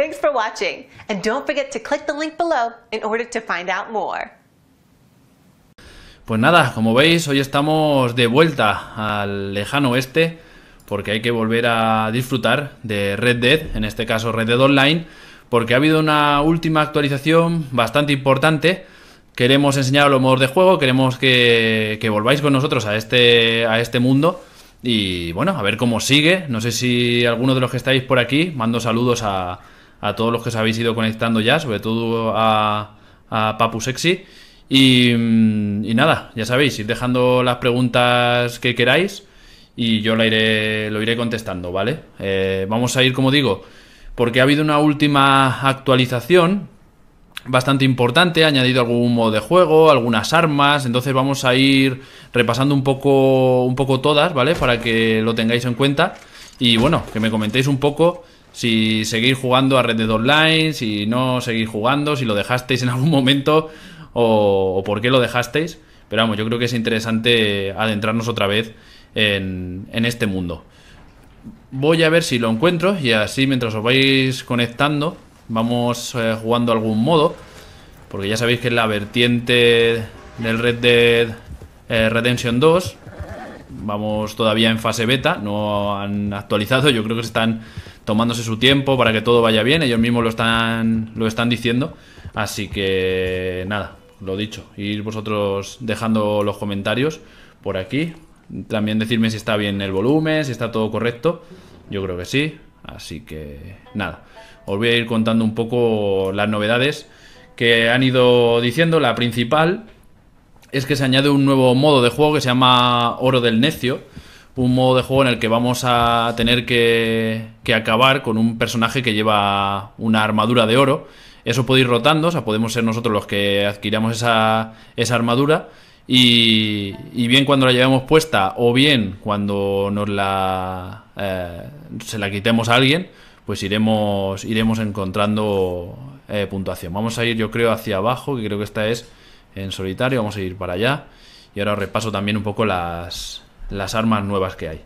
Thanks for watching, and don't forget to click link below in order to Pues nada, como veis, hoy estamos de vuelta al lejano oeste porque hay que volver a disfrutar de Red Dead, en este caso Red Dead Online, porque ha habido una última actualización bastante importante. Queremos enseñaros los modos de juego, queremos que, que volváis con nosotros a este, a este mundo. Y bueno, a ver cómo sigue. No sé si alguno de los que estáis por aquí, mando saludos a, a todos los que os habéis ido conectando ya, sobre todo a, a Papu Sexy. Mm, y, nada, ya sabéis, ir dejando las preguntas que queráis y yo la iré, lo iré contestando, ¿vale? Eh, vamos a ir, como digo, porque ha habido una última actualización bastante importante, ha añadido algún modo de juego, algunas armas, entonces vamos a ir repasando un poco, un poco todas, ¿vale? Para que lo tengáis en cuenta y bueno, que me comentéis un poco si seguir jugando a Red Dead Online, si no seguir jugando, si lo dejasteis en algún momento o, por qué lo dejasteis. Pero vamos, yo creo que es interesante adentrarnos otra vez en, este mundo. Voy a ver si lo encuentro y así mientras os vais conectando vamos eh, jugando algún modo. Porque ya sabéis que es la vertiente del Red Dead eh, Redemption 2 vamos todavía en fase beta, no han actualizado, yo creo que están tomándose su tiempo para que todo vaya bien, ellos mismos lo están, lo están diciendo, así que nada, lo dicho, ir vosotros dejando los comentarios por aquí, también decirme si está bien el volumen, si está todo correcto, yo creo que sí, así que nada, os voy a ir contando un poco las novedades que han ido diciendo, la principal es que se añade un nuevo modo de juego que se llama Oro del Necio. Un modo de juego en el que vamos a tener que, que acabar con un personaje que lleva una armadura de oro. Eso puede ir rotando, o sea, podemos ser nosotros los que adquiramos esa, esa armadura. Y, y, bien cuando la llevemos puesta o bien cuando nos la eh, se la quitemos a alguien pues iremos iremos encontrando eh, puntuación vamos a ir yo creo hacia abajo que creo que esta es en solitario, vamos a ir para allá. Y ahora repaso también un poco las, armas nuevas que hay.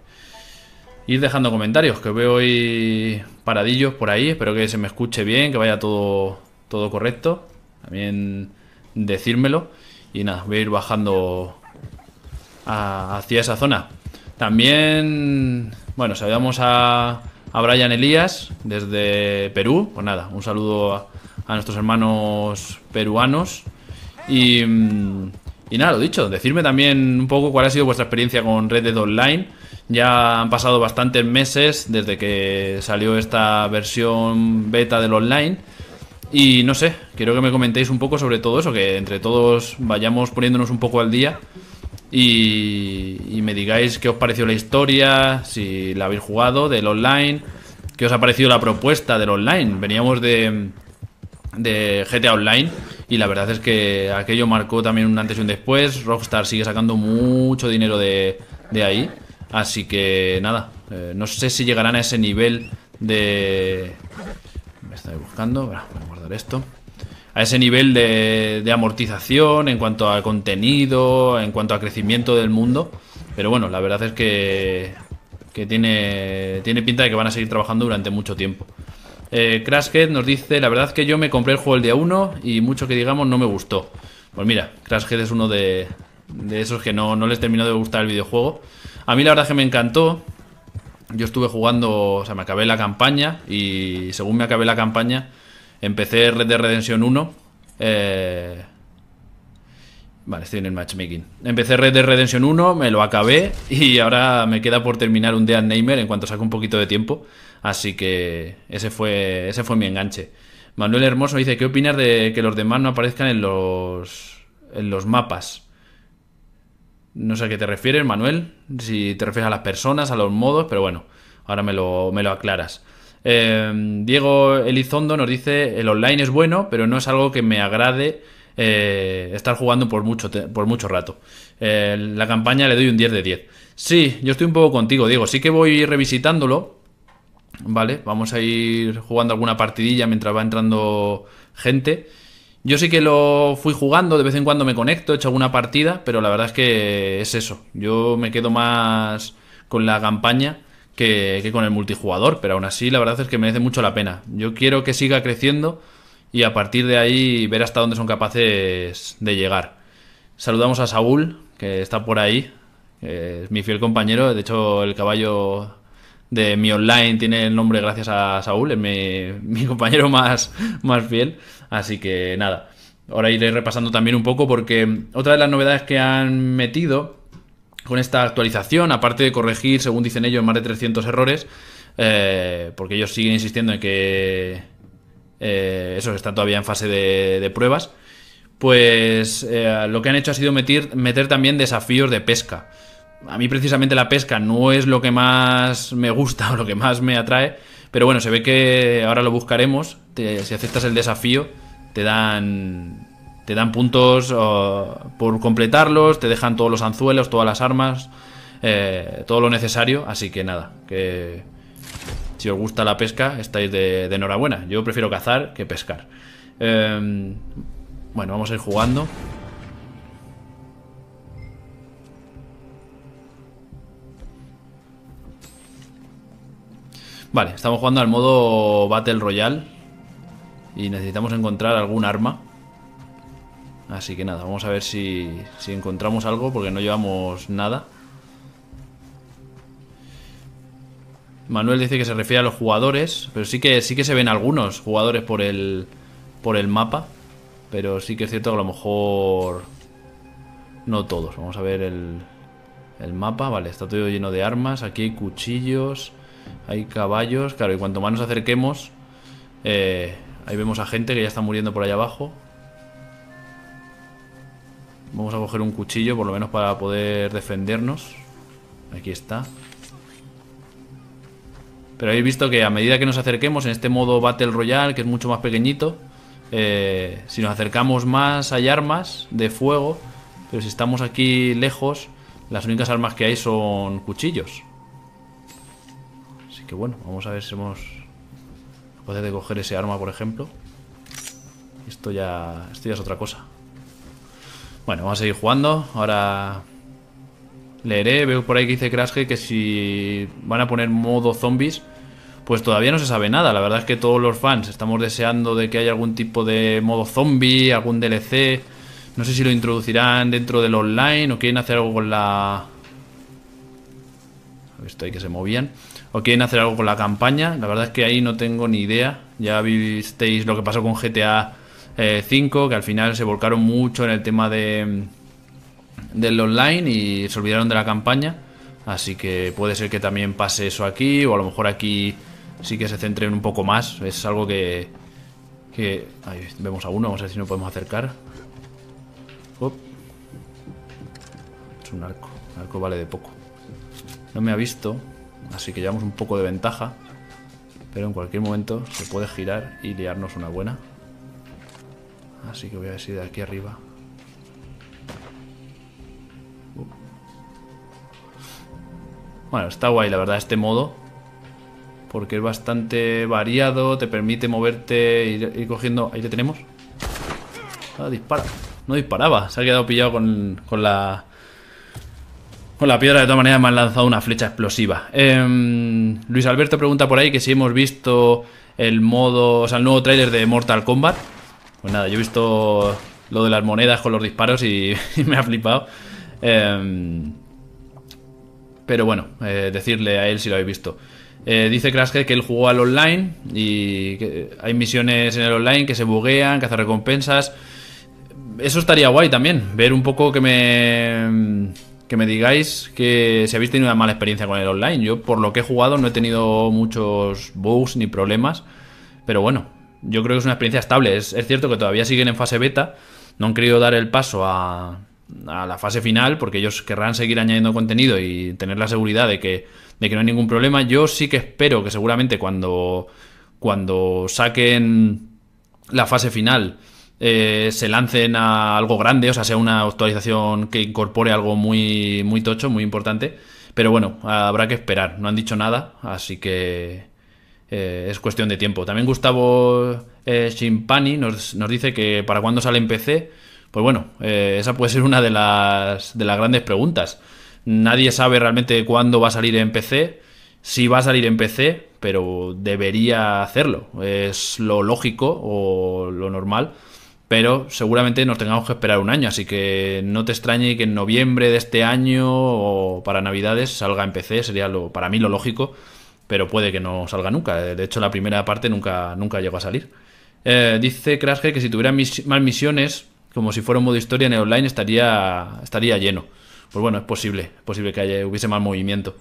Ir dejando comentarios, que veo hoy paradillos por ahí, espero que se me escuche bien, que vaya todo, todo correcto. También decírmelo. Y nada, voy a ir bajando hacia esa zona. También, bueno, saludamos a, Brian Elías desde Perú. Pues nada, un saludo a nuestros hermanos peruanos Mm, y, nada, lo dicho, decirme también un poco cuál ha sido vuestra experiencia con Red Online. Ya han pasado bastantes meses desde que salió esta versión beta del online. Y no sé, quiero que me comentéis un poco sobre todo eso, que entre todos vayamos poniéndonos un poco al día y, y, me digáis qué os pareció la historia, si la habéis jugado del online, qué os ha parecido la propuesta del online. Veníamos de, de GTA Online y la verdad es que aquello marcó también un antes y un después. Rockstar sigue sacando mucho dinero de, ahí, así que nada, eh, no sé si llegarán a ese nivel de... Me estoy buscando, a guardar esto. A ese nivel de, amortización en cuanto a contenido, en cuanto a crecimiento del mundo. Pero bueno, la verdad es que, que tiene, tiene pinta de que van a seguir trabajando durante mucho tiempo. Eh, Crashhead nos dice, la verdad que yo me compré el juego el día 1 y mucho que digamos no me gustó. Pues mira, Crashhead es uno de, esos que no, les terminó de gustar el videojuego. A mí la verdad que me encantó. Yo estuve jugando, o sea, me acabé la campaña y según me acabé la campaña, empecé Red Dead Redemption 1. Eh, vale, estoy en el matchmaking. Empecé Red Dead Redemption 1, me lo acabé y ahora me queda por terminar un Dead Namer en cuanto saque un poquito de tiempo. Así que ese fue, ese fue mi enganche. Manuel Hermoso dice, ¿qué opinas de que los demás no aparezcan en los, en los mapas? No sé a qué te refieres, Manuel, si te refieres a las personas, a los modos, pero bueno, ahora me lo, me lo aclaras. Em, Diego Elizondo nos dice, el online es bueno, pero no es algo que me agrade eh, estar jugando por mucho, por mucho rato. Eh, la campaña le doy un 10 de 10. Sí, yo estoy un poco contigo, Diego, sí que voy revisitándolo, ¿vale? Vamos a ir jugando alguna partidilla mientras va entrando gente. Yo sí que lo fui jugando, de vez en cuando me conecto, he hecho alguna partida, pero la verdad es que es eso. Yo me quedo más con la campaña que, con el multijugador, pero aún así la verdad es que merece mucho la pena. Yo quiero que siga creciendo y a partir de ahí ver hasta dónde son capaces de llegar. Saludamos a Saúl, que está por ahí, mi fiel compañero, de hecho el caballo de mi online tiene el nombre gracias a Saúl, es mi, compañero más, más fiel. Así que nada, ahora iré repasando también un poco porque otra de las novedades que han metido con esta actualización, aparte de corregir, según dicen ellos, más de 300 errores, eh, porque ellos siguen insistiendo en que eh, eso está todavía en fase de, pruebas, pues eh, lo que han hecho ha sido meter también desafíos de pesca a mí precisamente la pesca no es lo que más me gusta o lo que más me atrae, pero bueno, se ve que ahora lo buscaremos, si aceptas el desafío, te dan te dan puntos por completarlos, te dejan todos los anzuelos, todas las armas, eh, todo lo necesario. Así que nada, que si os gusta la pesca, estáis de, enhorabuena. Yo prefiero cazar que pescar. Em, bueno, vamos a ir jugando. Vale, estamos jugando al modo Battle Royale. Y necesitamos encontrar algún arma. Así que nada, vamos a ver si, si encontramos algo porque no llevamos nada. Manuel dice que se refiere a los jugadores, pero sí que sí que se ven algunos jugadores por el por el mapa, pero sí que es cierto que a lo mejor no todos. Vamos a ver el el mapa, vale, está todo lleno de armas, aquí hay cuchillos, hay caballos, claro, y cuanto más nos acerquemos, eh, ahí vemos a gente que ya está muriendo por allá abajo. Vamos a coger un cuchillo, por lo menos para poder defendernos. Aquí está. Pero habéis visto que a medida que nos acerquemos en este modo Battle Royale, que es mucho más pequeñito, eh, si nos acercamos más hay armas de fuego, pero si estamos aquí lejos, las únicas armas que hay son cuchillos que bueno, vamos a ver si hemos capaces de coger ese arma, por ejemplo. Esto ya, esto ya es otra cosa. Bueno, vamos a seguir jugando. Ahora leeré. Veo por ahí que dice Crash que si van a poner modo zombies, pues todavía no se sabe nada. La verdad es que todos los fans estamos deseando de que haya algún tipo de modo zombie, algún DLC. No sé si lo introducirán dentro del online o quieren hacer algo con la esto que se movían, o quieren hacer algo con la campaña. La verdad es que ahí no tengo ni idea. Ya visteis lo que pasó con GTA V. 5, que al final se volcaron mucho en el tema de mm, del online y se olvidaron de la campaña. Así que puede ser que también pase eso aquí, o a lo mejor aquí sí que se centren un poco más. Es algo que. que ahí vemos a uno, vamos a ver si nos podemos acercar. Es un arco, arco vale de poco. No me ha visto, así que llevamos un poco de ventaja. Pero en cualquier momento se puede girar y liarnos una buena. Así que voy a decir de aquí arriba. Uh. Bueno, está guay la verdad este modo. Porque es bastante variado, te permite moverte, y ir cogiendo... Ahí te tenemos. Ah, dispara. No disparaba, se ha quedado pillado con, con la con la piedra de todas maneras me han lanzado una flecha explosiva. Em, Luis Alberto pregunta por ahí que si hemos visto el modo, o sea, el nuevo tráiler de Mortal Kombat. Pues nada, yo he visto lo de las monedas con los disparos y, me ha flipado. Em, pero bueno, eh, decirle a él si lo habéis visto. Eh, dice Crash que él jugó al online y que hay misiones en el online que se buguean, que hacen recompensas. Eso estaría guay también, ver un poco que me que me digáis que si habéis tenido una mala experiencia con el online. Yo, por lo que he jugado, no he tenido muchos bugs ni problemas. Pero bueno, yo creo que es una experiencia estable. Es, cierto que todavía siguen en fase beta. No han querido dar el paso a, la fase final porque ellos querrán seguir añadiendo contenido y tener la seguridad de que, de que no hay ningún problema. Yo sí que espero que seguramente cuando, cuando saquen la fase final eh, se lancen a algo grande, o sea, sea una actualización que incorpore algo muy, muy tocho, muy importante. Pero bueno, habrá que esperar, no han dicho nada, así que eh, es cuestión de tiempo. También Gustavo eh, Shimpani nos, dice que para cuándo sale en PC. Pues bueno, eh, esa puede ser una de las, de las grandes preguntas. Nadie sabe realmente cuándo va a salir en PC, si va a salir en PC, pero debería hacerlo. Es lo lógico o lo normal pero seguramente nos tengamos que esperar un año, así que no te extrañe que en noviembre de este año o para Navidades salga en PC, sería para mí lo lógico, pero puede que no salga nunca. Eh, de hecho, la primera parte nunca, nunca llegó a salir. Eh, dice Crash que si tuviera más misiones, como si fuera un modo historia en el online, estaría, estaría lleno. Pues bueno, es posible, posible que hubiese más movimiento.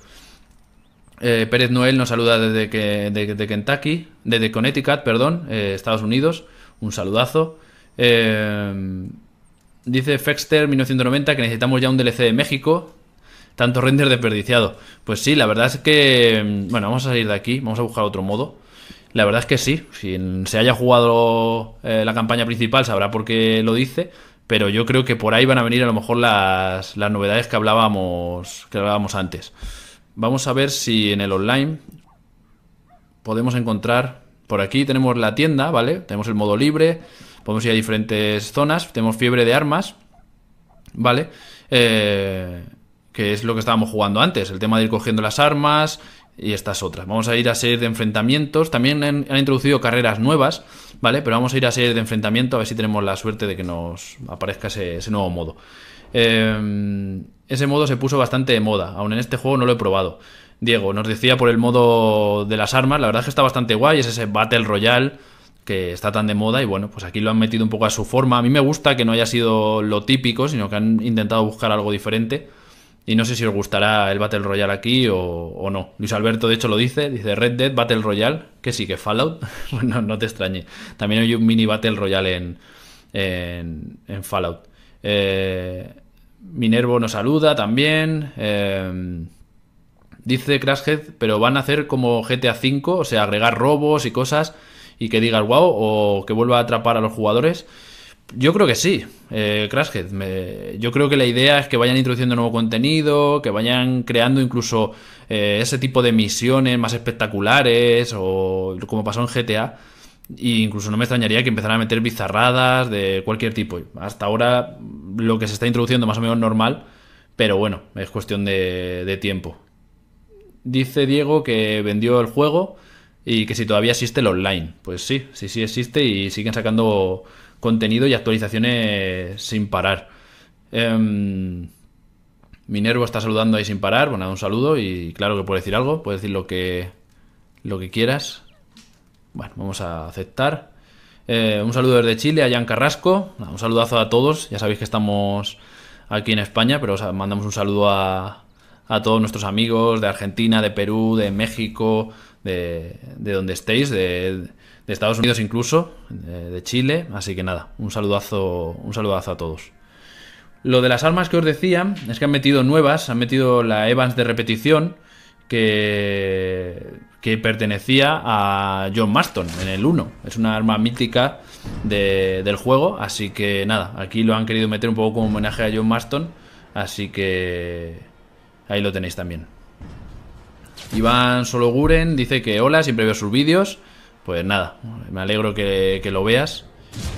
Eh, Pérez Noel nos saluda desde, que, Kentucky, desde Connecticut, perdón, Estados Unidos. Un saludazo. Em, dice Fexter 1990 que necesitamos ya un DLC de México. Tanto render desperdiciado. Pues sí, la verdad es que. Em, bueno, vamos a salir de aquí. Vamos a buscar otro modo. La verdad es que sí. Si se haya jugado eh, la campaña principal sabrá por qué lo dice. Pero yo creo que por ahí van a venir a lo mejor las, las novedades que hablábamos, que hablábamos antes. Vamos a ver si en el online podemos encontrar por aquí tenemos la tienda, ¿vale? Tenemos el modo libre, podemos ir a diferentes zonas, tenemos fiebre de armas, ¿vale? Eh, que es lo que estábamos jugando antes, el tema de ir cogiendo las armas y estas otras. Vamos a ir a series de enfrentamientos, también han, introducido carreras nuevas, ¿vale? Pero vamos a ir a series de enfrentamientos a ver si tenemos la suerte de que nos aparezca ese, nuevo modo. Eh, ese modo se puso bastante de moda, aún en este juego no lo he probado. Diego nos decía por el modo de las armas, la verdad es que está bastante guay, es ese Battle Royale que está tan de moda y bueno, pues aquí lo han metido un poco a su forma. A mí me gusta que no haya sido lo típico, sino que han intentado buscar algo diferente. Y no sé si os gustará el Battle Royale aquí o, no. Luis Alberto, de hecho, lo dice. Dice Red Dead Battle Royale, que sí, que Fallout. Pues no te extrañe. También hay un mini Battle Royale en, en, Fallout. Eh, Minervo nos saluda también. Eh, Dice Crashhead, pero van a hacer como GTA V, o sea, agregar robos y cosas y que digas wow o que vuelva a atrapar a los jugadores. Yo creo que sí, eh, Crashhead. yo creo que la idea es que vayan introduciendo nuevo contenido, que vayan creando incluso eh, ese tipo de misiones más espectaculares o como pasó en GTA. incluso no me extrañaría que empezaran a meter bizarradas de cualquier tipo. Hasta ahora lo que se está introduciendo más o menos normal, pero bueno, es cuestión de tiempo. Dice Diego que vendió el juego y que si todavía existe el online. Pues sí, sí, sí existe y siguen sacando contenido y actualizaciones sin parar. Em, Minervo está saludando ahí sin parar. Bueno, un saludo y claro que puede decir algo, puede decir lo que, lo que quieras. Bueno, vamos a aceptar. Eh, un saludo desde Chile a Jan Carrasco. Un saludazo a todos. Ya sabéis que estamos aquí en España, pero mandamos un saludo a, a todos nuestros amigos de Argentina, de Perú, de México, de, donde estéis, de, Estados Unidos incluso, de, Chile. Así que nada, un saludazo, un saludazo a todos. Lo de las armas que os decía es que han metido nuevas, han metido la Evans de repetición que, que pertenecía a John Maston en el 1. Es una arma mítica del juego, así que nada, aquí lo han querido meter un poco como homenaje a John Maston, así que Ahí lo tenéis también. Iván Sologuren dice que hola, siempre veo sus vídeos. Pues nada, me alegro que, lo veas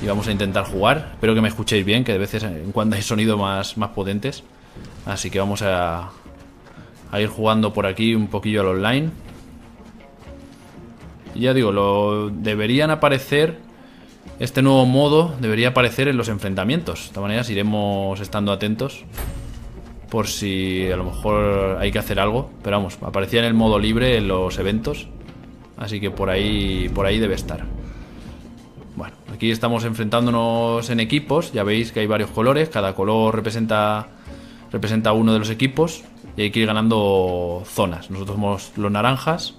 y vamos a intentar jugar. Espero que me escuchéis bien, que de veces en cuando hay sonido más, más potentes. Así que vamos a, a ir jugando por aquí un poquillo al online. Y ya digo, lo deberían aparecer. Este nuevo modo debería aparecer en los enfrentamientos. De esta manera iremos estando atentos por si a lo mejor hay que hacer algo. Pero vamos, aparecía en el modo libre en los eventos. Así que por ahí, por ahí debe estar. Bueno, aquí estamos enfrentándonos en equipos. Ya veis que hay varios colores. Cada color representa, representa uno de los equipos. Y hay que ir ganando zonas. Nosotros somos los naranjas.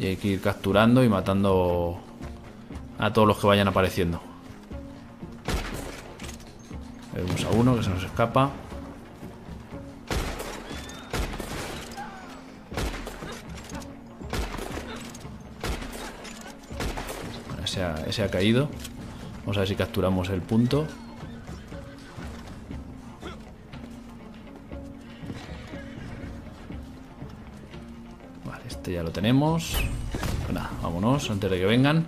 Y hay que ir capturando y matando a todos los que vayan apareciendo. Vemos a uno que se nos escapa. Ese ha, caído. Vamos a ver si capturamos el punto. Vale, este ya lo tenemos. vámonos antes de que vengan.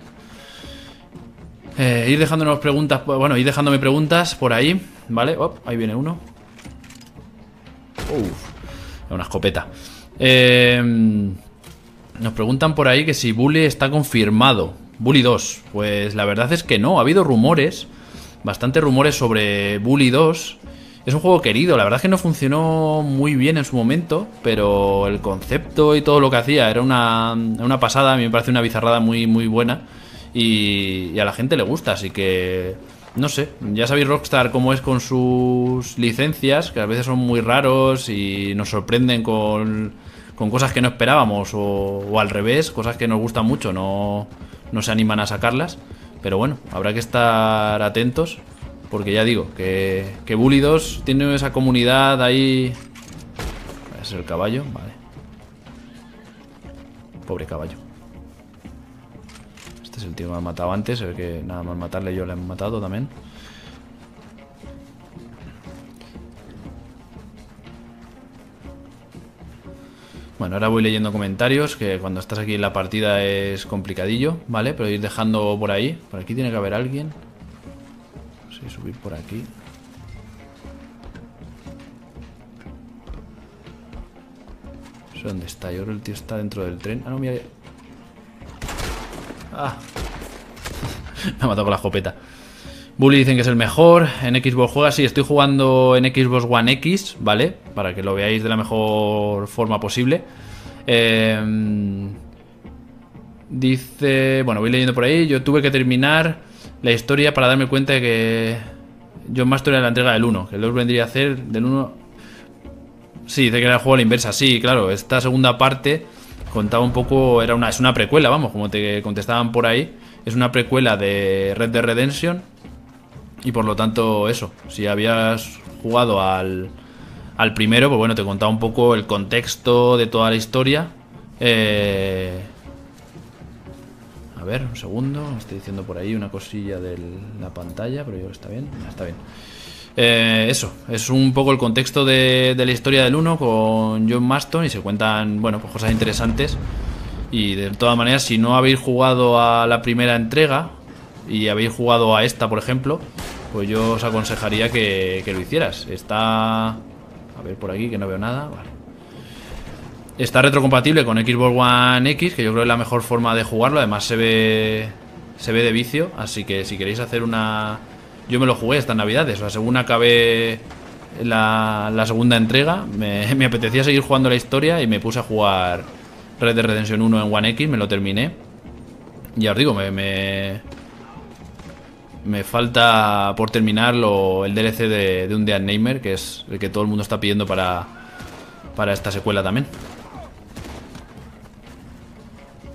Eh, ir dejándonos preguntas, bueno, ir dejándome preguntas por ahí. Vale, ahí viene uno. Uf, una escopeta. Em, nos preguntan por ahí que si Bully está confirmado. Bully 2. Pues la verdad es que no. Ha habido rumores, bastantes rumores sobre Bully 2. Es un juego querido, la verdad es que no funcionó muy bien en su momento, pero el concepto y todo lo que hacía era una, una pasada, a mí me parece una bizarrada muy, muy buena y a la gente le gusta, así que no sé, ya sabéis Rockstar cómo es con sus licencias, que a veces son muy raros y nos sorprenden con, con cosas que no esperábamos o, al revés, cosas que nos gustan mucho, no, no se animan a sacarlas. Pero bueno, habrá que estar atentos porque ya digo, que, que Bully 2 tiene esa comunidad ahí... Es el caballo, vale. Pobre caballo el tío me ha matado antes, ver que nada más matarle yo le he matado también. Bueno, ahora voy leyendo comentarios, que cuando estás aquí en la partida es complicadillo, ¿vale? Pero ir dejando por ahí. Por aquí tiene que haber alguien. No sé, subir por aquí. No sé dónde está. Yo creo el tío está dentro del tren. Ah, no, mira. Ah, Me ha matado con la escopeta. Bully dicen que es el mejor. En Xbox juega, sí, estoy jugando en Xbox One X, ¿vale? Para que lo veáis de la mejor forma posible. Em, dice, bueno, voy leyendo por ahí. Yo tuve que terminar la historia para darme cuenta de que John Master en la entrega del 1. Que 2 vendría a hacer del 1. Sí, dice que era el juego a la inversa. Sí, claro, esta segunda parte contaba un poco, era una, es una precuela, vamos, como te contestaban por ahí es una precuela de Red de Redemption. Y por lo tanto, eso. Si habías jugado al, al primero, pues bueno, te contaba un poco el contexto de toda la historia. Eh, a ver, un segundo. estoy diciendo por ahí una cosilla de la pantalla, pero yo está bien. Está bien. Eh, eso, es un poco el contexto de, de la historia del 1 con John Maston y se cuentan, bueno, pues cosas interesantes. Y de todas maneras, si no habéis jugado a la primera entrega y habéis jugado a esta, por ejemplo, pues yo os aconsejaría que, lo hicieras. Está... A ver por aquí, que no veo nada. Está retrocompatible con Xbox One X, que yo creo es la mejor forma de jugarlo. Además se ve, se ve de vicio, así que si queréis hacer una... Yo me lo jugué estas navidades, o sea, según acabé la, segunda entrega, me, me apetecía seguir jugando la historia y me puse a jugar Red de Redención 1 en One X, me lo terminé. Ya os digo, me, me, falta por terminar el DLC de, de un Dead Namer, que es el que todo el mundo está pidiendo para, para esta secuela también.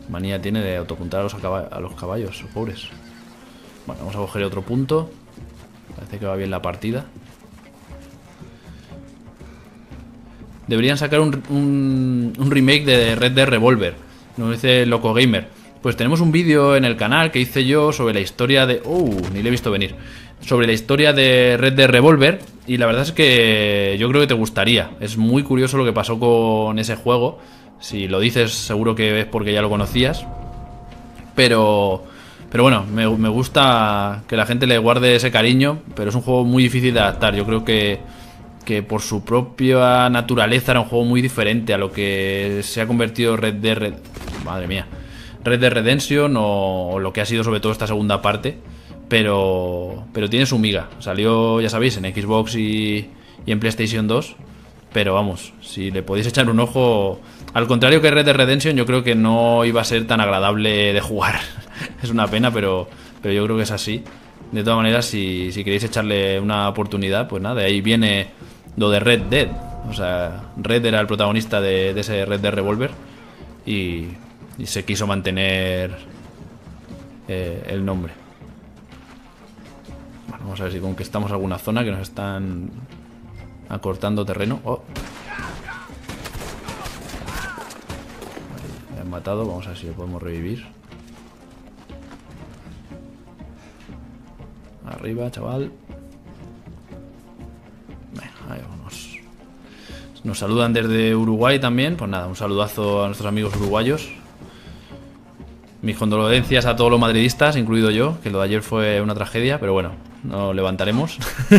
Manía tiene de autopuntar a los, a los caballos, pobres. Bueno, vamos a coger otro punto. Parece que va bien la partida. Deberían sacar un, remake de Red Dead Revolver, nos dice Loco Gamer. Pues tenemos un vídeo en el canal que hice yo sobre la historia de... ¡Uh! Ni le he visto venir. Sobre la historia de Red Dead Revolver. Y la verdad es que yo creo que te gustaría. Es muy curioso lo que pasó con ese juego. Si lo dices, seguro que es porque ya lo conocías. Pero... Pero bueno, me gusta que la gente le guarde ese cariño. Pero es un juego muy difícil de adaptar. Yo creo que que por su propia naturaleza era un juego muy diferente a lo que se ha convertido Red Dead Red... Madre mía. Red Dead Redemption o lo que ha sido sobre todo esta segunda parte, pero pero tiene su miga. Salió, ya sabéis, en Xbox y, en PlayStation 2, pero vamos, si le podéis echar un ojo, al contrario que Red Dead Redemption, yo creo que no iba a ser tan agradable de jugar. es una pena, pero pero yo creo que es así. De todas maneras, si, queréis echarle una oportunidad, pues nada, de ahí viene lo de Red Dead. O sea, Red era el protagonista de, ese Red Dead Revolver y, se quiso mantener eh, el nombre. vamos a ver si conquistamos alguna zona que nos están acortando terreno. Oh. me han matado, vamos a ver si lo podemos revivir. Arriba, chaval. Nos saludan desde Uruguay también. Pues nada, un saludazo a nuestros amigos uruguayos. Mis condolencias a todos los madridistas, incluido yo, que lo de ayer fue una tragedia, pero bueno, nos levantaremos.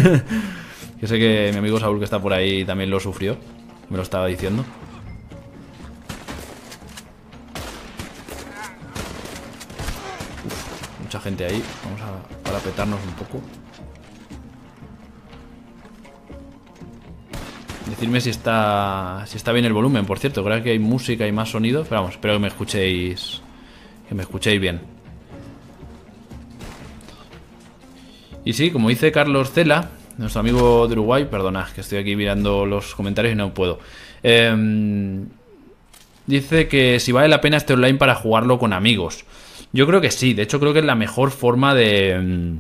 yo sé que mi amigo Saúl, que está por ahí, también lo sufrió. Me lo estaba diciendo. mucha gente ahí. Vamos a apretarnos un poco. Decirme si está, si está bien el volumen, por cierto. Creo que hay música y más sonido. Pero vamos, espero que me escuchéis. Que me escuchéis bien. Y sí, como dice Carlos Cela, nuestro amigo de Uruguay, perdona, que estoy aquí mirando los comentarios y no puedo. Em, dice que si vale la pena este online para jugarlo con amigos. Yo creo que sí, de hecho creo que es la mejor forma de, em,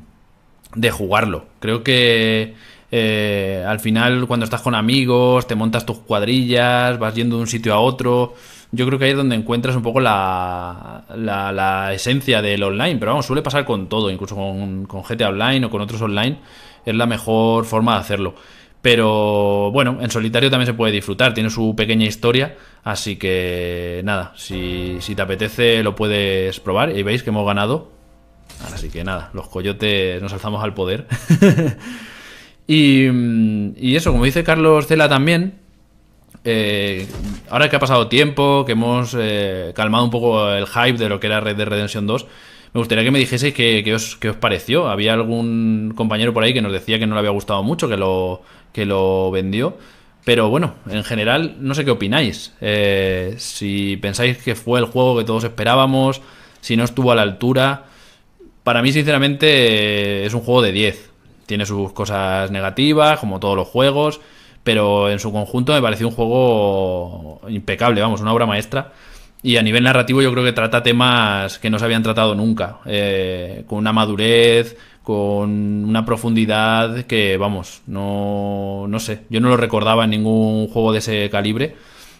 de jugarlo. Creo que eh, al final, cuando estás con amigos, te montas tus cuadrillas, vas yendo de un sitio a otro. Yo creo que ahí es donde encuentras un poco la, la, esencia del online, pero vamos, suele pasar con todo, incluso con, gente GTA Online o con otros online, es la mejor forma de hacerlo. Pero bueno, en solitario también se puede disfrutar, tiene su pequeña historia, así que nada, si, si te apetece lo puedes probar y veis que hemos ganado. Así que nada, los coyotes nos alzamos al poder. Mm, y, eso, como dice Carlos Cela también, eh, ahora que ha pasado tiempo, que hemos eh, calmado un poco el hype de lo que era Red Dead Redemption 2, me gustaría que me dijeseis qué, os, pareció. Había algún compañero por ahí que nos decía que no le había gustado mucho, que lo, lo vendió. Pero bueno, en general, no sé qué opináis. Eh, si pensáis que fue el juego que todos esperábamos, si no estuvo a la altura. Para mí, sinceramente, es un juego de 10. Tiene sus cosas negativas, como todos los juegos, pero en su conjunto me pareció un juego impecable, vamos, una obra maestra. Y a nivel narrativo yo creo que trata temas que no se habían tratado nunca, eh, con una madurez, con una profundidad que, vamos, no, no sé, yo no lo recordaba en ningún juego de ese calibre,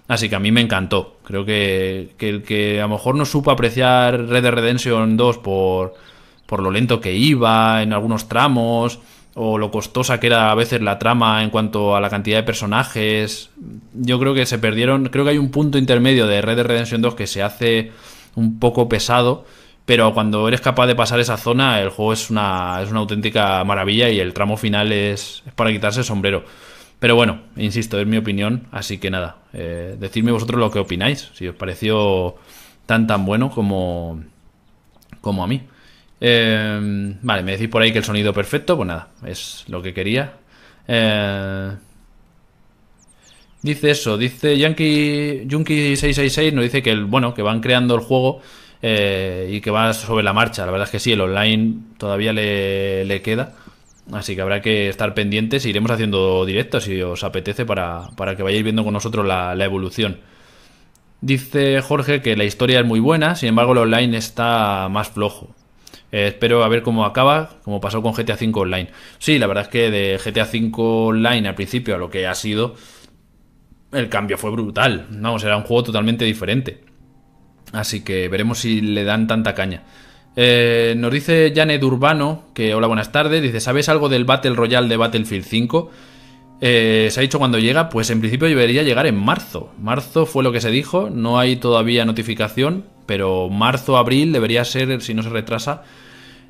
así que a mí me encantó. Creo que, que el que a lo mejor no supo apreciar Red Dead Redemption 2 por, por lo lento que iba en algunos tramos, o lo costosa que era a veces la trama en cuanto a la cantidad de personajes. Yo creo que se perdieron, creo que hay un punto intermedio de Red Dead Redemption 2 que se hace un poco pesado, pero cuando eres capaz de pasar esa zona, el juego es una, es una auténtica maravilla y el tramo final es, para quitarse el sombrero. Pero bueno, insisto, es mi opinión, así que nada, eh, decidme vosotros lo que opináis, si os pareció tan tan bueno como, como a mí. Eh, vale, me decís por ahí que el sonido perfecto, pues nada, es lo que quería. Eh, dice eso, dice Yankee, Yankee 666 nos dice que el, bueno, que van creando el juego eh, y que va sobre la marcha. La verdad es que sí, el online todavía le, queda. Así que habrá que estar pendientes. E iremos haciendo directos si os apetece para, que vayáis viendo con nosotros la, evolución. Dice Jorge que la historia es muy buena, sin embargo el online está más flojo. Eh, espero a ver cómo acaba, como pasó con GTA V Online. Sí, la verdad es que de GTA V Online al principio a lo que ha sido, el cambio fue brutal. Vamos, era un juego totalmente diferente. Así que veremos si le dan tanta caña. Eh, nos dice Janet Urbano, que hola, buenas tardes. Dice, ¿sabes algo del Battle Royale de Battlefield 5? Eh, se ha dicho cuando llega, pues en principio debería llegar en marzo. Marzo fue lo que se dijo, no hay todavía notificación, pero marzo-abril debería ser, si no se retrasa,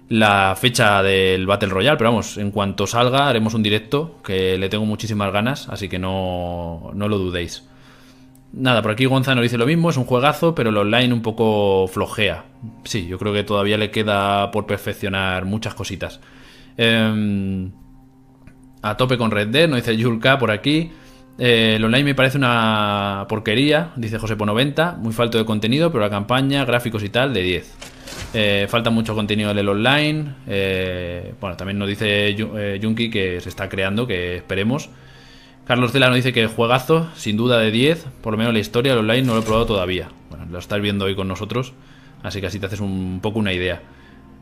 la fecha del Battle Royale. Pero vamos, en cuanto salga haremos un directo, que le tengo muchísimas ganas, así que no, no lo dudéis. Nada, por aquí Gonzalo dice lo mismo, es un juegazo, pero el online un poco flojea. Sí, yo creo que todavía le queda por perfeccionar muchas cositas. Em, a tope con Red Dead, nos dice Yulka por aquí. Eh, el online me parece una porquería, dice José por 90, muy falto de contenido, pero la campaña, gráficos y tal, de 10. Eh, falta mucho contenido del online. Eh, bueno, también nos dice Junki que se está creando, que esperemos. Carlos Cela nos dice que juegazo, sin duda de 10, por lo menos la historia, del online no lo he probado todavía. Bueno, lo estás viendo hoy con nosotros, así que así te haces un poco una idea.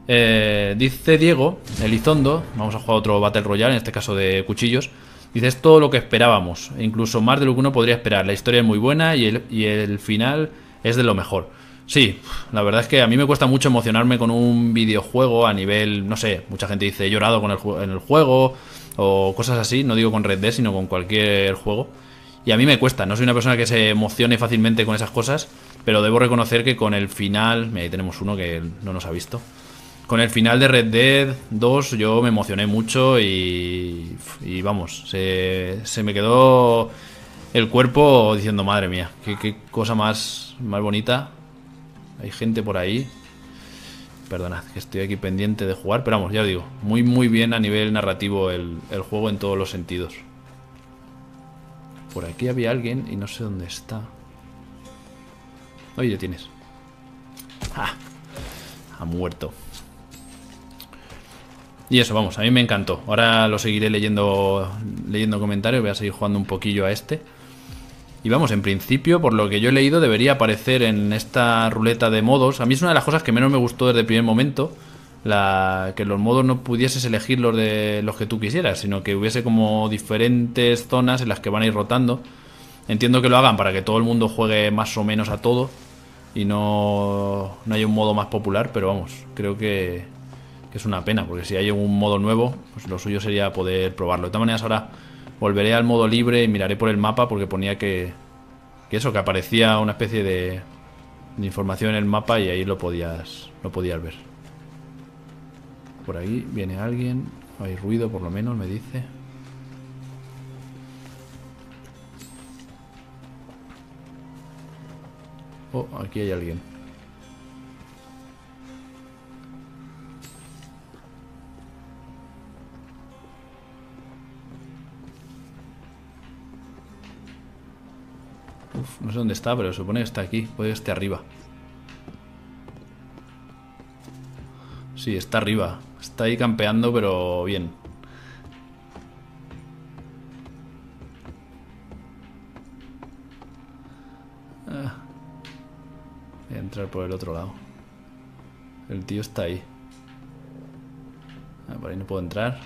dice Diego, Elizondo, vamos a jugar otro Battle Royale, en este caso de cuchillos. Dices todo lo que esperábamos, incluso más de lo que uno podría esperar. La historia es muy buena y el, final es de lo mejor. Sí, la verdad es que a mí me cuesta mucho emocionarme con un videojuego a nivel, no sé, mucha gente dice llorado con el, en el juego o cosas así, no digo con Red Dead, sino con cualquier juego. Y a mí me cuesta, no soy una persona que se emocione fácilmente con esas cosas, pero debo reconocer que con el final, ahí tenemos uno que no nos ha visto, con el final de Red Dead 2 yo me emocioné mucho y, y vamos, se, me quedó el cuerpo diciendo, madre mía, qué, cosa más, más bonita. Hay gente por ahí. Perdonad, que estoy aquí pendiente de jugar, pero vamos, ya os digo, muy muy bien a nivel narrativo el, juego en todos los sentidos. Por aquí había alguien y no sé dónde está. Oye, tienes. Ah, ha muerto. Y eso, vamos, a mí me encantó. Ahora lo seguiré leyendo, leyendo comentarios, voy a seguir jugando un poquillo a este. Y vamos, en principio, por lo que yo he leído, debería aparecer en esta ruleta de modos. A mí es una de las cosas que menos me gustó desde el primer momento. La, que los modos no pudieses elegir los de los que tú quisieras, sino que hubiese como diferentes zonas en las que van a ir rotando. Entiendo que lo hagan para que todo el mundo juegue más o menos a todo y no, no hay un modo más popular, pero vamos, creo que, es una pena, porque si hay un modo nuevo, pues lo suyo sería poder probarlo. De todas maneras, ahora volveré al modo libre y miraré por el mapa, porque ponía que, que eso, que aparecía una especie de, información en el mapa y ahí lo podías, lo podías ver. Por ahí viene alguien, hay ruido por lo menos, me dice. Oh, aquí hay alguien. Uf, no sé dónde está, pero supone que está aquí. Puede que esté arriba. Sí, está arriba. Está ahí campeando, pero bien. Ah. Voy a entrar por el otro lado. El tío está ahí. Ah, por ahí no puedo entrar.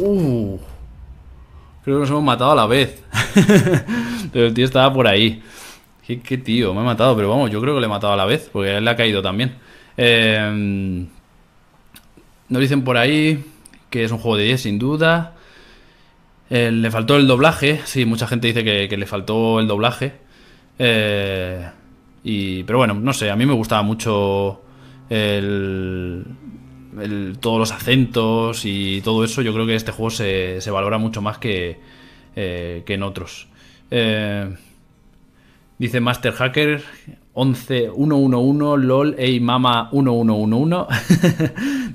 Uh, creo que nos hemos matado a la vez. pero el tío estaba por ahí. ¿Qué, tío, me ha matado, pero vamos, yo creo que le he matado a la vez, porque él le ha caído también. Em, nos dicen por ahí que es un juego de 10, sin duda. Eh, le faltó el doblaje, sí, mucha gente dice que, le faltó el doblaje. Eh, y, pero bueno, no sé, a mí me gustaba mucho el, todos los acentos y todo eso, yo creo que este juego se, valora mucho más que, eh, que en otros. Eh, dice Master Hacker 11111 LOL Ey Mama 1111.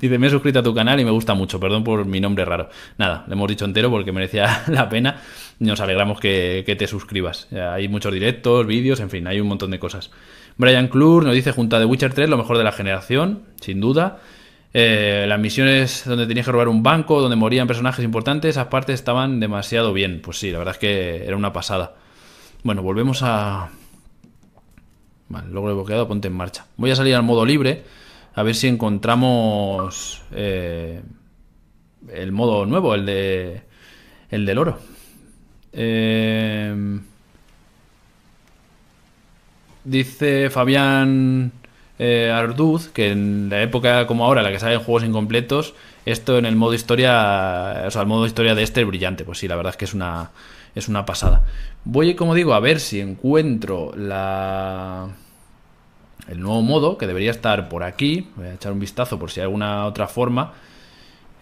dice, me he suscrito a tu canal y me gusta mucho, perdón por mi nombre raro. Nada, le hemos dicho entero porque merecía la pena. Nos alegramos que, que te suscribas. Eh, hay muchos directos, vídeos, en fin, hay un montón de cosas. Brian Clur nos dice, junta de Witcher 3, lo mejor de la generación, sin duda. Eh, las misiones donde tenías que robar un banco, donde morían personajes importantes, esas partes estaban demasiado bien. Pues sí, la verdad es que era una pasada. Bueno, volvemos a... Vale, logro boqueado, ponte en marcha. Voy a salir al modo libre, a ver si encontramos eh, el modo nuevo, el de el del oro. Eh, dice Fabián eh, Arduz, que en la época como ahora, la que en juegos incompletos, esto en el modo historia, o sea, el modo historia de este es brillante, pues sí, la verdad es que es una, es una pasada. Voy, como digo, a ver si encuentro la... El nuevo modo, que debería estar por aquí, voy a echar un vistazo por si hay alguna otra forma.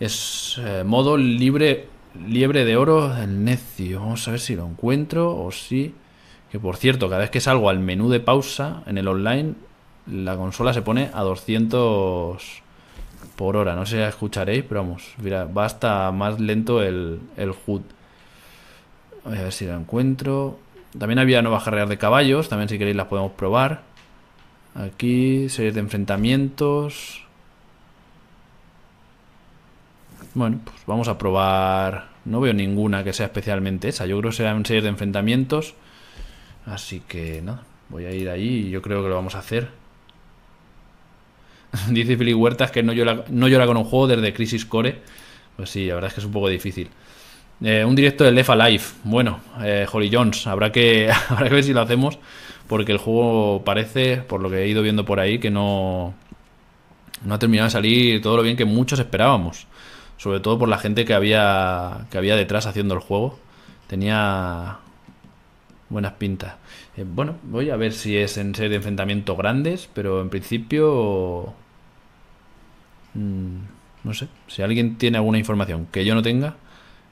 Es eh, modo libre, liebre de oro del necio. Vamos a ver si lo encuentro o si... Que por cierto, cada vez que salgo al menú de pausa en el online, la consola se pone a 200 por hora. No sé si la escucharéis, pero vamos, mira, va hasta más lento el, el HUD. a ver si la encuentro. También había nuevas carreras de caballos, también si queréis las podemos probar. Aquí, series de enfrentamientos. Bueno, pues vamos a probar. No veo ninguna que sea especialmente esa. Yo creo que serán series de enfrentamientos. Así que nada, voy a ir ahí y yo creo que lo vamos a hacer. Dice Fili Huertas que no llora, con un juego desde Crisis Core. Pues sí, la verdad es que es un poco difícil. Eh, un directo de Left Alive. Bueno, Jolly eh, Holly Jones, habrá que, ver si lo hacemos. Porque el juego parece, por lo que he ido viendo por ahí, que no, no ha terminado de salir todo lo bien que muchos esperábamos. Sobre todo por la gente que había, que había detrás haciendo el juego. Tenía buenas pintas. Eh, bueno, voy a ver si es en serie de enfrentamientos grandes, pero en principio Mm, no sé, si alguien tiene alguna información que yo no tenga,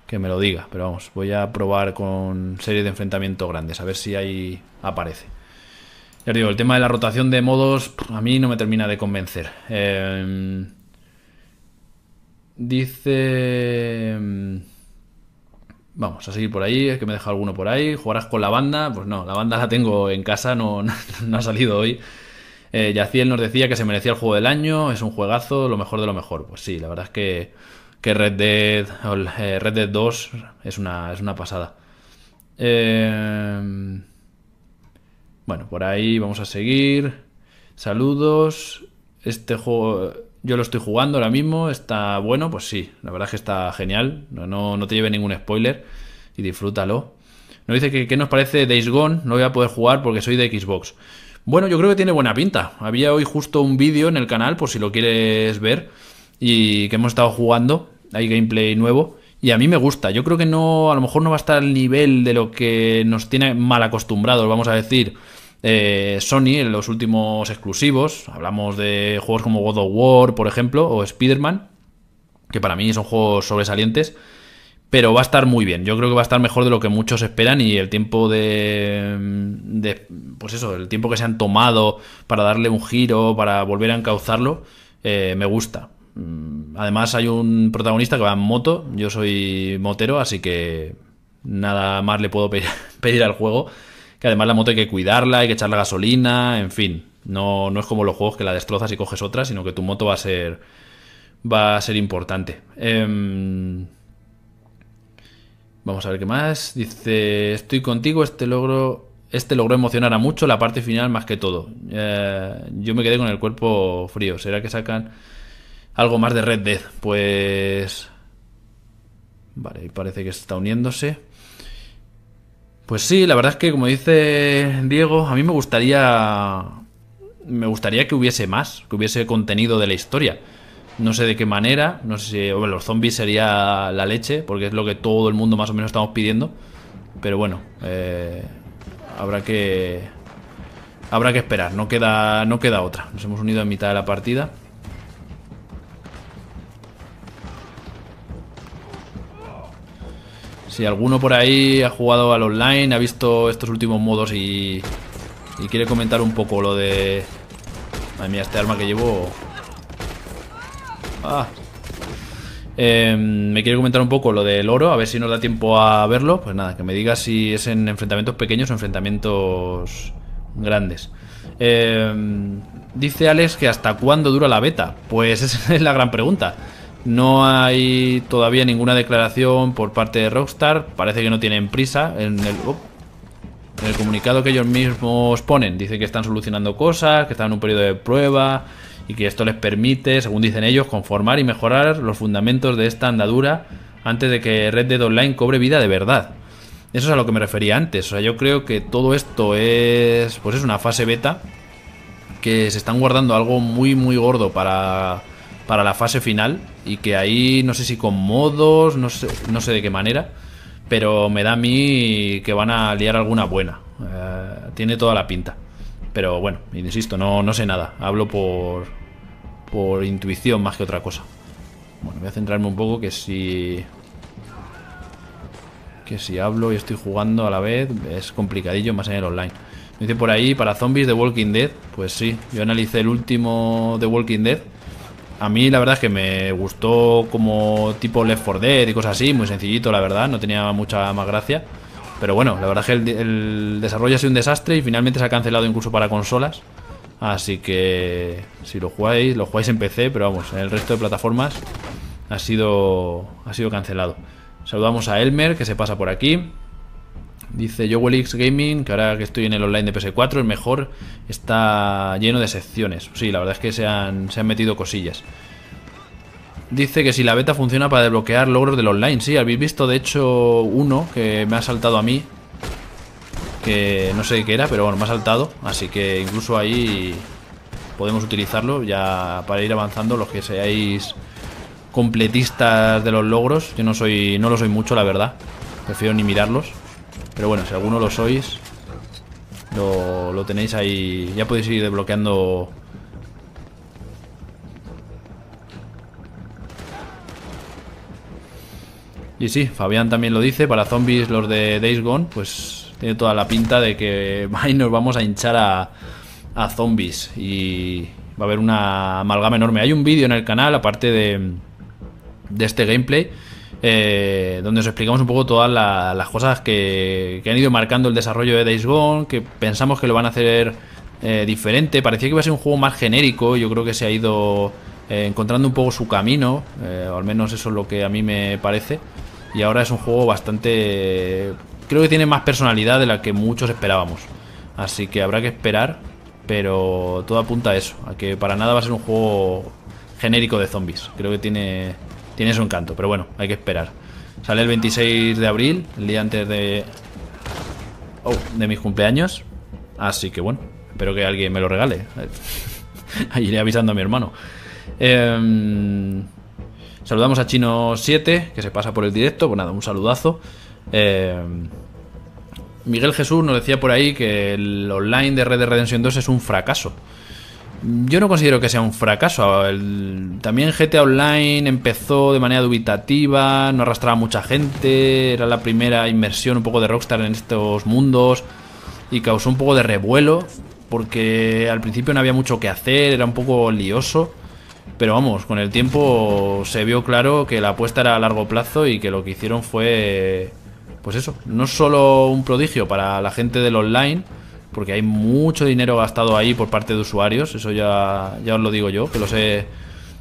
que me lo diga. Pero vamos, voy a probar con series de enfrentamientos grandes, a ver si ahí aparece. Ya os digo, el tema de la rotación de modos a mí no me termina de convencer. Em, dice... Em, vamos a seguir por ahí, es que me deja alguno por ahí. ¿Jugarás con la banda? Pues no, la banda la tengo en casa, no ha salido hoy. Eh, Yaciel nos decía que se merecía el juego del año, es un juegazo, lo mejor de lo mejor. Pues sí, la verdad es que, Red, Dead, eh, Red Dead 2 es una, es una pasada. Eh, bueno, por ahí vamos a seguir. Saludos. Este juego yo lo estoy jugando ahora mismo, está bueno, pues sí, la verdad es que está genial, no, no, te lleve ningún spoiler y disfrútalo. Nos dice que qué nos parece Days Gone, no voy a poder jugar porque soy de Xbox. Bueno, yo creo que tiene buena pinta. Había hoy justo un vídeo en el canal, por si lo quieres ver, y que hemos estado jugando. Hay gameplay nuevo. Y a mí me gusta. Yo creo que no, a lo mejor no va a estar al nivel de lo que nos tiene mal acostumbrados, vamos a decir, eh, Sony en los últimos exclusivos. Hablamos de juegos como God of War, por ejemplo, o Spider-Man, que para mí son juegos sobresalientes pero va a estar muy bien. Yo creo que va a estar mejor de lo que muchos esperan y el tiempo de, pues eso, el tiempo que se han tomado para darle un giro, para volver a encauzarlo, eh, me gusta. Mm, además hay un protagonista que va en moto, yo soy motero, así que nada más le puedo pedir, al juego, que además la moto hay que cuidarla, hay que echarle gasolina, en fin, no, no es como los juegos que la destrozas y coges otra, sino que tu moto va a ser, va a ser importante. Em, Vamos a ver qué más. Dice, estoy contigo, este logro... Este logró emocionar a mucho la parte final más que todo. Eh, yo me quedé con el cuerpo frío. ¿Será que sacan algo más de Red Dead? Pues... Vale, parece que está uniéndose. Pues sí, la verdad es que como dice Diego, a mí me gustaría me gustaría que hubiese más, que hubiese contenido de la historia no sé de qué manera, no sé si los zombies sería la leche, porque es lo que todo el mundo más o menos estamos pidiendo, pero bueno, eh, habrá que habrá que esperar, no queda, no queda otra. Nos hemos unido en mitad de la partida. Si alguno por ahí ha jugado al online, ha visto estos últimos modos y, y quiere comentar un poco lo de... Madre mía, este arma que llevo Ah. Em, me quiere comentar un poco lo del oro, a ver si nos da tiempo a verlo. Pues nada, que me diga si es en enfrentamientos pequeños o enfrentamientos grandes. Em, dice Alex que hasta cuándo dura la beta. Pues esa es la gran pregunta. No hay todavía ninguna declaración por parte de Rockstar. Parece que no tienen prisa. En el, en el comunicado que ellos mismos ponen, dice que están solucionando cosas, que están en un periodo de prueba, y que esto les permite, según dicen ellos, conformar y mejorar los fundamentos de esta andadura antes de que Red Dead Online cobre vida de verdad. Eso es a lo que me refería antes. O sea, yo creo que todo esto es, pues es una fase beta que se están guardando algo muy muy gordo para para la fase final y que ahí no sé si con modos, no sé, no sé de qué manera, pero me da a mí que van a liar alguna buena. Eh, tiene toda la pinta. Pero bueno, insisto, no, no sé nada. Hablo por, por intuición más que otra cosa. Bueno, voy a centrarme un poco que si... Que si hablo y estoy jugando a la vez es complicadillo más en el online. Me dice por ahí, para zombies de Walking Dead, pues sí, yo analicé el último de Walking Dead. A mí la verdad es que me gustó como tipo Left 4 Dead y cosas así, muy sencillito la verdad, no tenía mucha más gracia. Pero bueno, la verdad es que el, desarrollo ha sido un desastre y finalmente se ha cancelado incluso para consolas. Así que si lo jugáis, lo jugáis en PC, pero vamos, en el resto de plataformas ha sido, ha sido cancelado. Saludamos a Elmer, que se pasa por aquí. Dice Joelix Gaming, que ahora que estoy en el online de PS4, el mejor está lleno de secciones. Sí, la verdad es que se han, se han metido cosillas dice que si la beta funciona para desbloquear logros del online. Sí, habéis visto de hecho uno que me ha saltado a mí. Que no sé qué era, pero bueno, me ha saltado. Así que incluso ahí podemos utilizarlo ya para ir avanzando los que seáis completistas de los logros. Yo no soy no lo soy mucho, la verdad. Prefiero ni mirarlos. Pero bueno, si alguno lo sois, lo, lo tenéis ahí. Ya podéis ir desbloqueando Y sí, Fabián también lo dice, para zombies los de Days Gone, pues tiene toda la pinta de que nos vamos a hinchar a, zombies y va a haber una amalgama enorme. Hay un vídeo en el canal, aparte de, este gameplay, eh, donde os explicamos un poco todas las cosas que, que, han ido marcando el desarrollo de Days Gone, que pensamos que lo van a hacer eh, diferente. Parecía que iba a ser un juego más genérico, yo creo que se ha ido... Eh, encontrando un poco su camino, o al menos eso es lo que a mí me parece y ahora es un juego bastante... Creo que tiene más personalidad de la que muchos esperábamos. Así que habrá que esperar, pero todo apunta a eso, a que para nada va a ser un juego genérico de zombies. Creo que tiene, tiene su encanto, pero bueno, hay que esperar. Sale el 26 de abril, el día antes de, oh, de mis cumpleaños. Así que bueno, espero que alguien me lo regale. iré avisando a mi hermano. Eh, Saludamos a Chino7, que se pasa por el directo. Pues nada, un saludazo. Eh, Miguel Jesús nos decía por ahí que el online de Red de Redención 2 es un fracaso. Yo no considero que sea un fracaso. también GTA Online empezó de manera dubitativa, no arrastraba mucha gente, era la primera inmersión un poco de Rockstar en estos mundos y causó un poco de revuelo porque al principio no había mucho que hacer, era un poco lioso. Pero vamos, con el tiempo se vio claro que la apuesta era a largo plazo y que lo que hicieron fue, pues eso, no solo un prodigio para la gente del online, porque hay mucho dinero gastado ahí por parte de usuarios, eso ya, ya os lo digo yo, que lo sé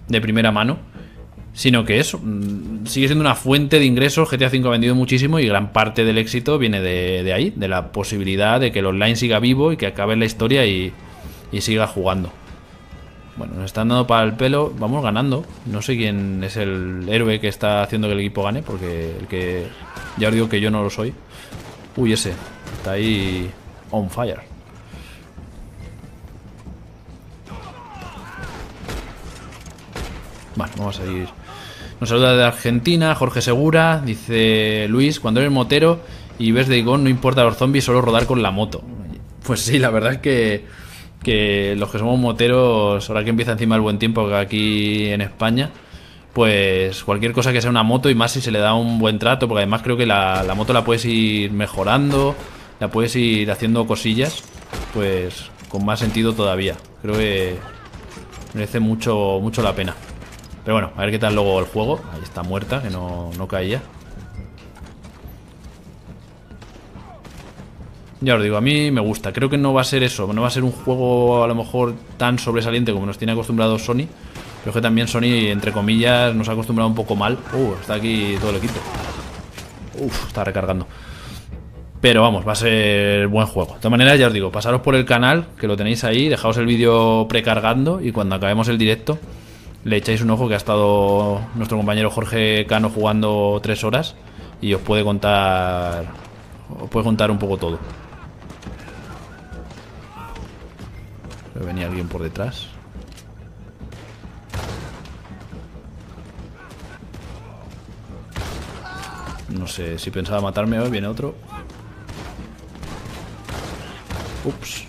de primera mano, sino que eso mm, sigue siendo una fuente de ingresos. GTA V ha vendido muchísimo y gran parte del éxito viene de, ahí, de la posibilidad de que el online siga vivo y que acabe la historia y siga jugando. Bueno, nos están dando para el pelo. Vamos ganando. No sé quién es el héroe que está haciendo que el equipo gane, porque el que... Ya os digo que yo no lo soy. Uy, ese. Está ahí on fire. Vale, vamos a seguir. Nos saluda de Argentina, Jorge Segura. Dice Luis, cuando eres motero y ves de Igon, no importa los zombies, solo rodar con la moto. Pues sí, la verdad es que que los que somos moteros, ahora que empieza encima el buen tiempo aquí en España, pues cualquier cosa que sea una moto y más si se le da un buen trato, porque además creo que la, moto la puedes ir mejorando, la puedes ir haciendo cosillas, pues con más sentido todavía. Creo que merece mucho, mucho la pena. Pero bueno, a ver qué tal luego el juego. Ahí está muerta, que no, no caía. Ya os digo, a mí me gusta. Creo que no va a ser eso. No va a ser un juego a lo mejor tan sobresaliente como nos tiene acostumbrado Sony. creo que también Sony, entre comillas, nos ha acostumbrado un poco mal. Uh, está aquí todo el equipo. Uf, está recargando. Pero vamos, va a ser buen juego. De todas maneras, ya os digo, pasaros por el canal, que lo tenéis ahí. Dejaos el vídeo precargando y cuando acabemos el directo le echáis un ojo que ha estado nuestro compañero Jorge Cano jugando tres horas y os puede contar os puede contar un poco todo. venía alguien por detrás. No sé, si pensaba matarme hoy, viene otro. Ups.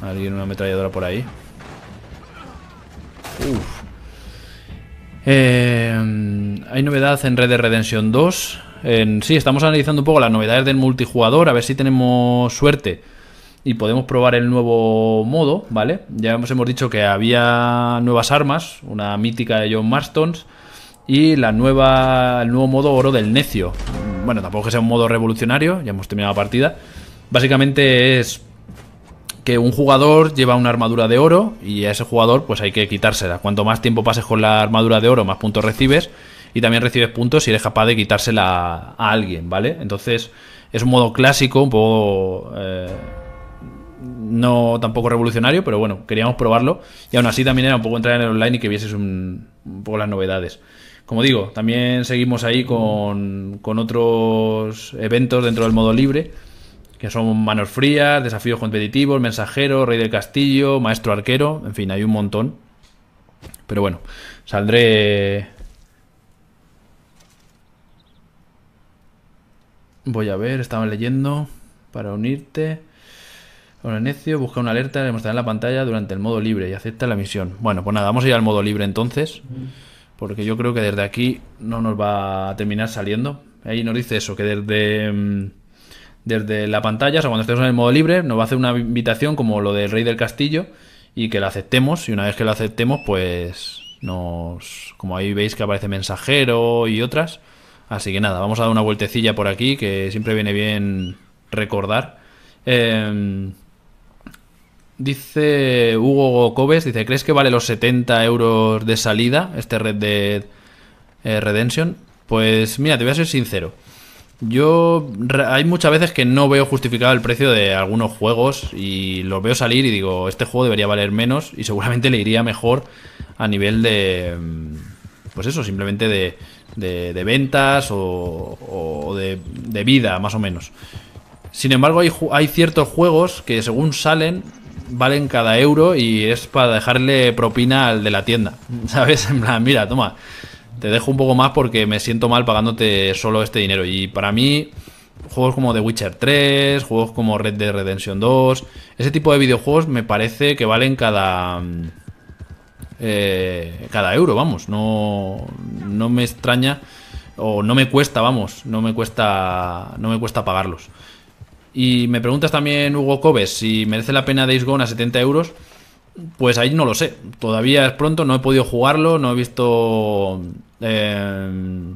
Alguien una ametralladora por ahí. Uf. Eh, hay novedad en Red de Redemption 2 sí, estamos analizando un poco las novedades del multijugador, a ver si tenemos suerte y podemos probar el nuevo modo, ¿vale? Ya hemos, dicho que había nuevas armas, una mítica de John Marston y la nueva, el nuevo modo oro del necio. Bueno, tampoco que sea un modo revolucionario, ya hemos terminado la partida. Básicamente es que un jugador lleva una armadura de oro y a ese jugador pues hay que quitársela. Cuanto más tiempo pases con la armadura de oro, más puntos recibes y también recibes puntos si eres capaz de quitársela a alguien, ¿vale? Entonces es un modo clásico, un poco... Eh, no tampoco revolucionario, pero bueno, queríamos probarlo. Y aún así también era un poco entrar en el online y que vieses un, un poco las novedades. Como digo, también seguimos ahí con, con, otros eventos dentro del modo libre, que son manos frías, desafíos competitivos, mensajero, rey del castillo, maestro arquero, en fin, hay un montón. Pero bueno, saldré Voy a ver, estaba leyendo. Para unirte. Hola, necio, busca una alerta, le mostrará en la pantalla durante el modo libre y acepta la misión. Bueno, pues nada, vamos a ir al modo libre entonces. Porque yo creo que desde aquí no nos va a terminar saliendo. Ahí nos dice eso, que desde, mm, desde la pantalla, o sea, cuando estemos en el modo libre, nos va a hacer una invitación como lo del rey del castillo y que la aceptemos. Y una vez que la aceptemos, pues nos... Como ahí veis que aparece mensajero y otras Así que nada, vamos a dar una vueltecilla por aquí, que siempre viene bien recordar. Em, dice Hugo Cobes, dice, ¿crees que vale los 70 euros de salida este Red de eh, Redemption? Pues mira, te voy a ser sincero. Yo hay muchas veces que no veo justificado el precio de algunos juegos y los veo salir y digo, este juego debería valer menos y seguramente le iría mejor a nivel de... Em, pues eso, simplemente de de, ventas o, de, vida, más o menos. Sin embargo, hay, hay ciertos juegos que según salen valen cada euro y es para dejarle propina al de la tienda, ¿sabes? En plan, mira, toma, te dejo un poco más porque me siento mal pagándote solo este dinero. Y para mí, juegos como The Witcher 3, juegos como Red Dead Redemption 2, ese tipo de videojuegos me parece que valen cada mm, eh, cada euro, vamos. No, me extraña o no me cuesta, vamos, no me cuesta, no me cuesta pagarlos. Y me preguntas también, Hugo Cobes, si merece la pena Days Gone a 70 euros. Pues ahí no lo sé. Todavía es pronto, no he podido jugarlo, no he visto. Eh,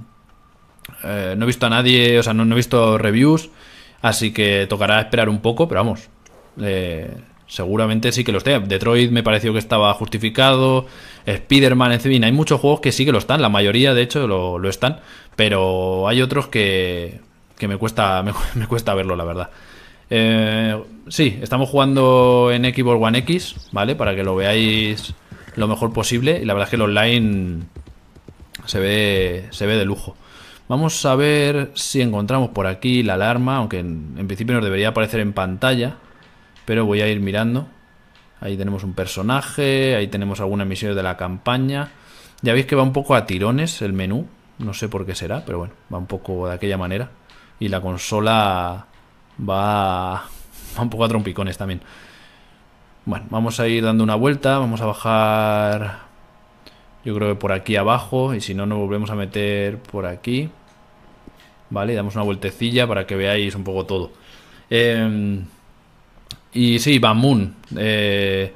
eh, no he visto a nadie, o sea, no, no, he visto reviews. Así que tocará esperar un poco, pero vamos. Eh, seguramente sí que lo esté. Detroit me pareció que estaba justificado. Spider-Man, en hay muchos juegos que sí que lo están. La mayoría, de hecho, lo, están. Pero hay otros que, que me, cuesta, me, cuesta verlo, la verdad. Eh, sí, estamos jugando en Xbox One X, ¿vale? Para que lo veáis lo mejor posible. Y la verdad es que el online se ve, se ve de lujo. Vamos a ver si encontramos por aquí la alarma, aunque en principio nos debería aparecer en pantalla pero voy a ir mirando. Ahí tenemos un personaje, ahí tenemos alguna misión de la campaña. Ya veis que va un poco a tirones el menú, no sé por qué será, pero bueno, va un poco de aquella manera. Y la consola va, va un poco a trompicones también. Bueno, vamos a ir dando una vuelta, vamos a bajar yo creo que por aquí abajo y si no nos volvemos a meter por aquí. Vale, damos una vueltecilla para que veáis un poco todo. Eh, y sí, Van Moon. Eh,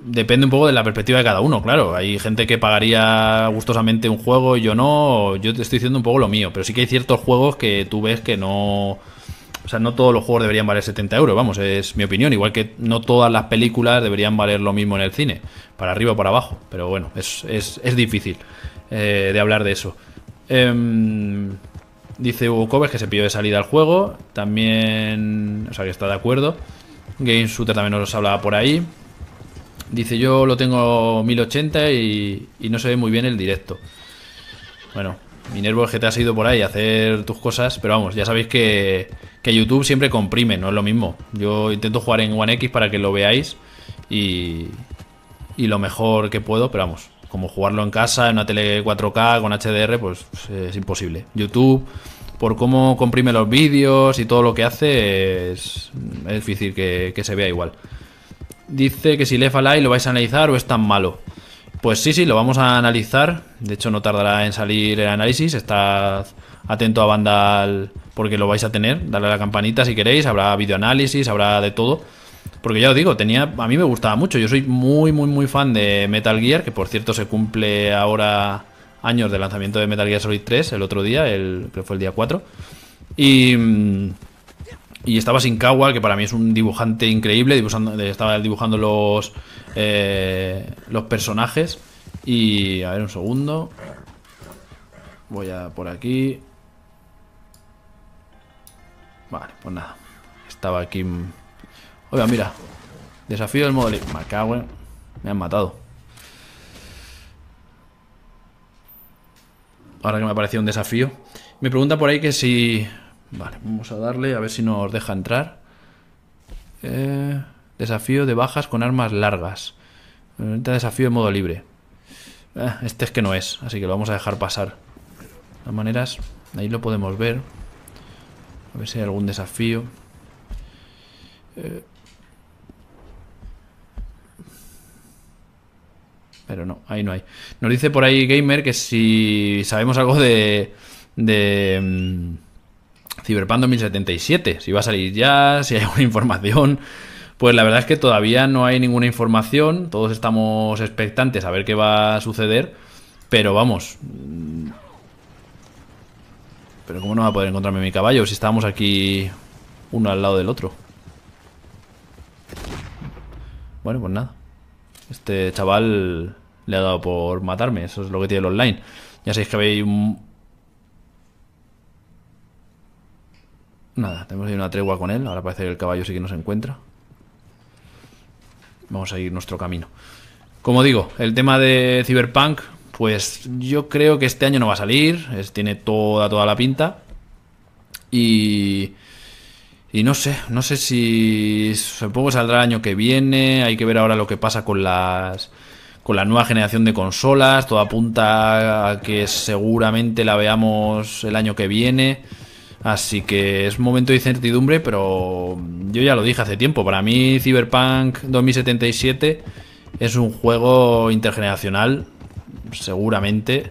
depende un poco de la perspectiva de cada uno, claro. Hay gente que pagaría gustosamente un juego y yo no. Yo te estoy diciendo un poco lo mío. Pero sí que hay ciertos juegos que tú ves que no. O sea, no todos los juegos deberían valer 70 euros, vamos, es mi opinión. Igual que no todas las películas deberían valer lo mismo en el cine, para arriba o para abajo. Pero bueno, es, difícil eh, de hablar de eso. Em, dice Hugo Cobes que se pidió de salida al juego. También, o sea, que está de acuerdo. Game Shooter también nos hablaba por ahí. Dice, yo lo tengo 1080 y, y no se ve muy bien el directo. Bueno, que te has ido por ahí a hacer tus cosas, pero vamos, ya sabéis que, YouTube siempre comprime, no es lo mismo. Yo intento jugar en One X para que lo veáis y, y lo mejor que puedo, pero vamos, como jugarlo en casa, en una tele 4K con HDR, pues es imposible. YouTube por cómo comprime los vídeos y todo lo que hace, es, difícil que, se vea igual. Dice que si le le y lo vais a analizar o es tan malo. Pues sí, sí, lo vamos a analizar. De hecho, no tardará en salir el análisis. Estad atento a Vandal porque lo vais a tener. Dale a la campanita si queréis. Habrá videoanálisis, habrá de todo. Porque ya os digo, tenía, a mí me gustaba mucho. Yo soy muy, muy, muy fan de Metal Gear, que por cierto se cumple ahora años del lanzamiento de Metal Gear Solid 3 el otro día, el, creo que fue el día 4. Y, mm, y estaba Kawa que para mí es un dibujante increíble, estaba dibujando los, eh, los personajes. Y a ver un segundo. Voy a por aquí. Vale, pues nada. Estaba aquí... Mm. Oiga, mira. Desafío del modelo. Me cago, Me han matado. ahora que me ha un desafío. Me pregunta por ahí que si... Vale, vamos a darle a ver si nos deja entrar. Eh, desafío de bajas con armas largas. Desafío en modo libre. Eh, este es que no es, así que lo vamos a dejar pasar. De todas maneras, ahí lo podemos ver. A ver si hay algún desafío. Eh, pero no, ahí no hay. Nos dice por ahí Gamer que si sabemos algo de, de Ciberpando mm, Cyberpunk 2077, si va a salir ya, si hay alguna información. Pues la verdad es que todavía no hay ninguna información, todos estamos expectantes a ver qué va a suceder, pero vamos. Mm, pero ¿cómo no va a poder encontrarme mi caballo si estábamos aquí uno al lado del otro? Bueno, pues nada. Este chaval le ha dado por matarme. Eso es lo que tiene el online. Ya sabéis que veis un... Nada, tenemos ahí una tregua con él. Ahora parece que el caballo sí que nos encuentra. Vamos a ir nuestro camino. Como digo, el tema de Cyberpunk, pues yo creo que este año no va a salir. tiene toda, toda la pinta. Y... Y no sé, no sé si supongo que saldrá el año que viene. Hay que ver ahora lo que pasa con las con la nueva generación de consolas. Todo apunta a que seguramente la veamos el año que viene. Así que es un momento de incertidumbre, pero yo ya lo dije hace tiempo. Para mí, Cyberpunk 2077 es un juego intergeneracional, seguramente,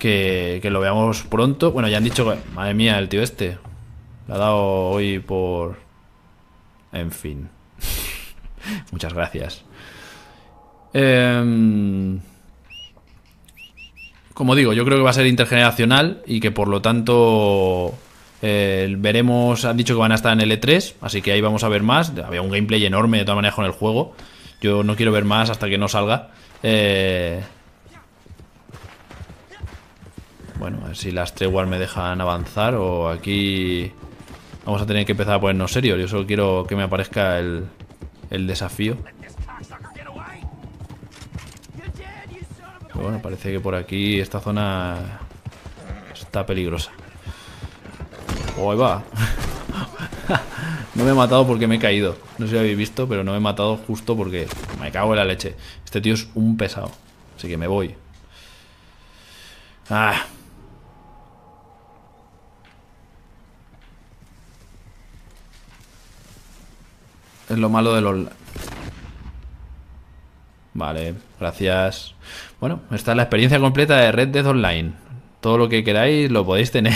que, lo veamos pronto. Bueno, ya han dicho, madre mía, el tío este. Lo ha dado hoy por... En fin. Muchas gracias. Em, como digo, yo creo que va a ser intergeneracional y que por lo tanto veremos, han dicho que van a estar en l 3 así que ahí vamos a ver más. Había un gameplay enorme de todas maneras con el juego. Yo no quiero ver más hasta que no salga. Eh, bueno, a ver si las treguas me dejan avanzar o aquí vamos a tener que empezar a ponernos serios. Yo solo quiero que me aparezca el, el desafío. bueno, parece que por aquí esta zona está peligrosa. Oh, va. no me he matado porque me he caído. No sé si lo habéis visto, pero no me he matado justo porque me cago en la leche. Este tío es un pesado. Así que me voy. Ah. Es lo malo de los... Vale, gracias. Bueno, esta es la experiencia completa de Red Dead Online. Todo lo que queráis lo podéis tener.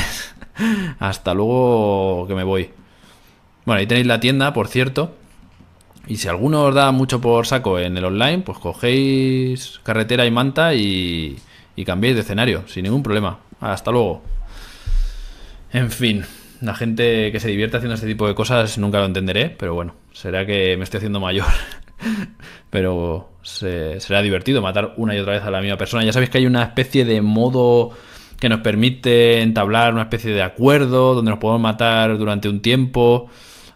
Hasta luego que me voy. Bueno, ahí tenéis la tienda, por cierto. Y si alguno os da mucho por saco en el online, pues cogéis carretera y manta y, y cambiéis de escenario, sin ningún problema. Hasta luego. En fin, la gente que se divierte haciendo este tipo de cosas nunca lo entenderé, pero bueno, será que me estoy haciendo mayor pero será divertido matar una y otra vez a la misma persona. Ya sabéis que hay una especie de modo que nos permite entablar una especie de acuerdo donde nos podemos matar durante un tiempo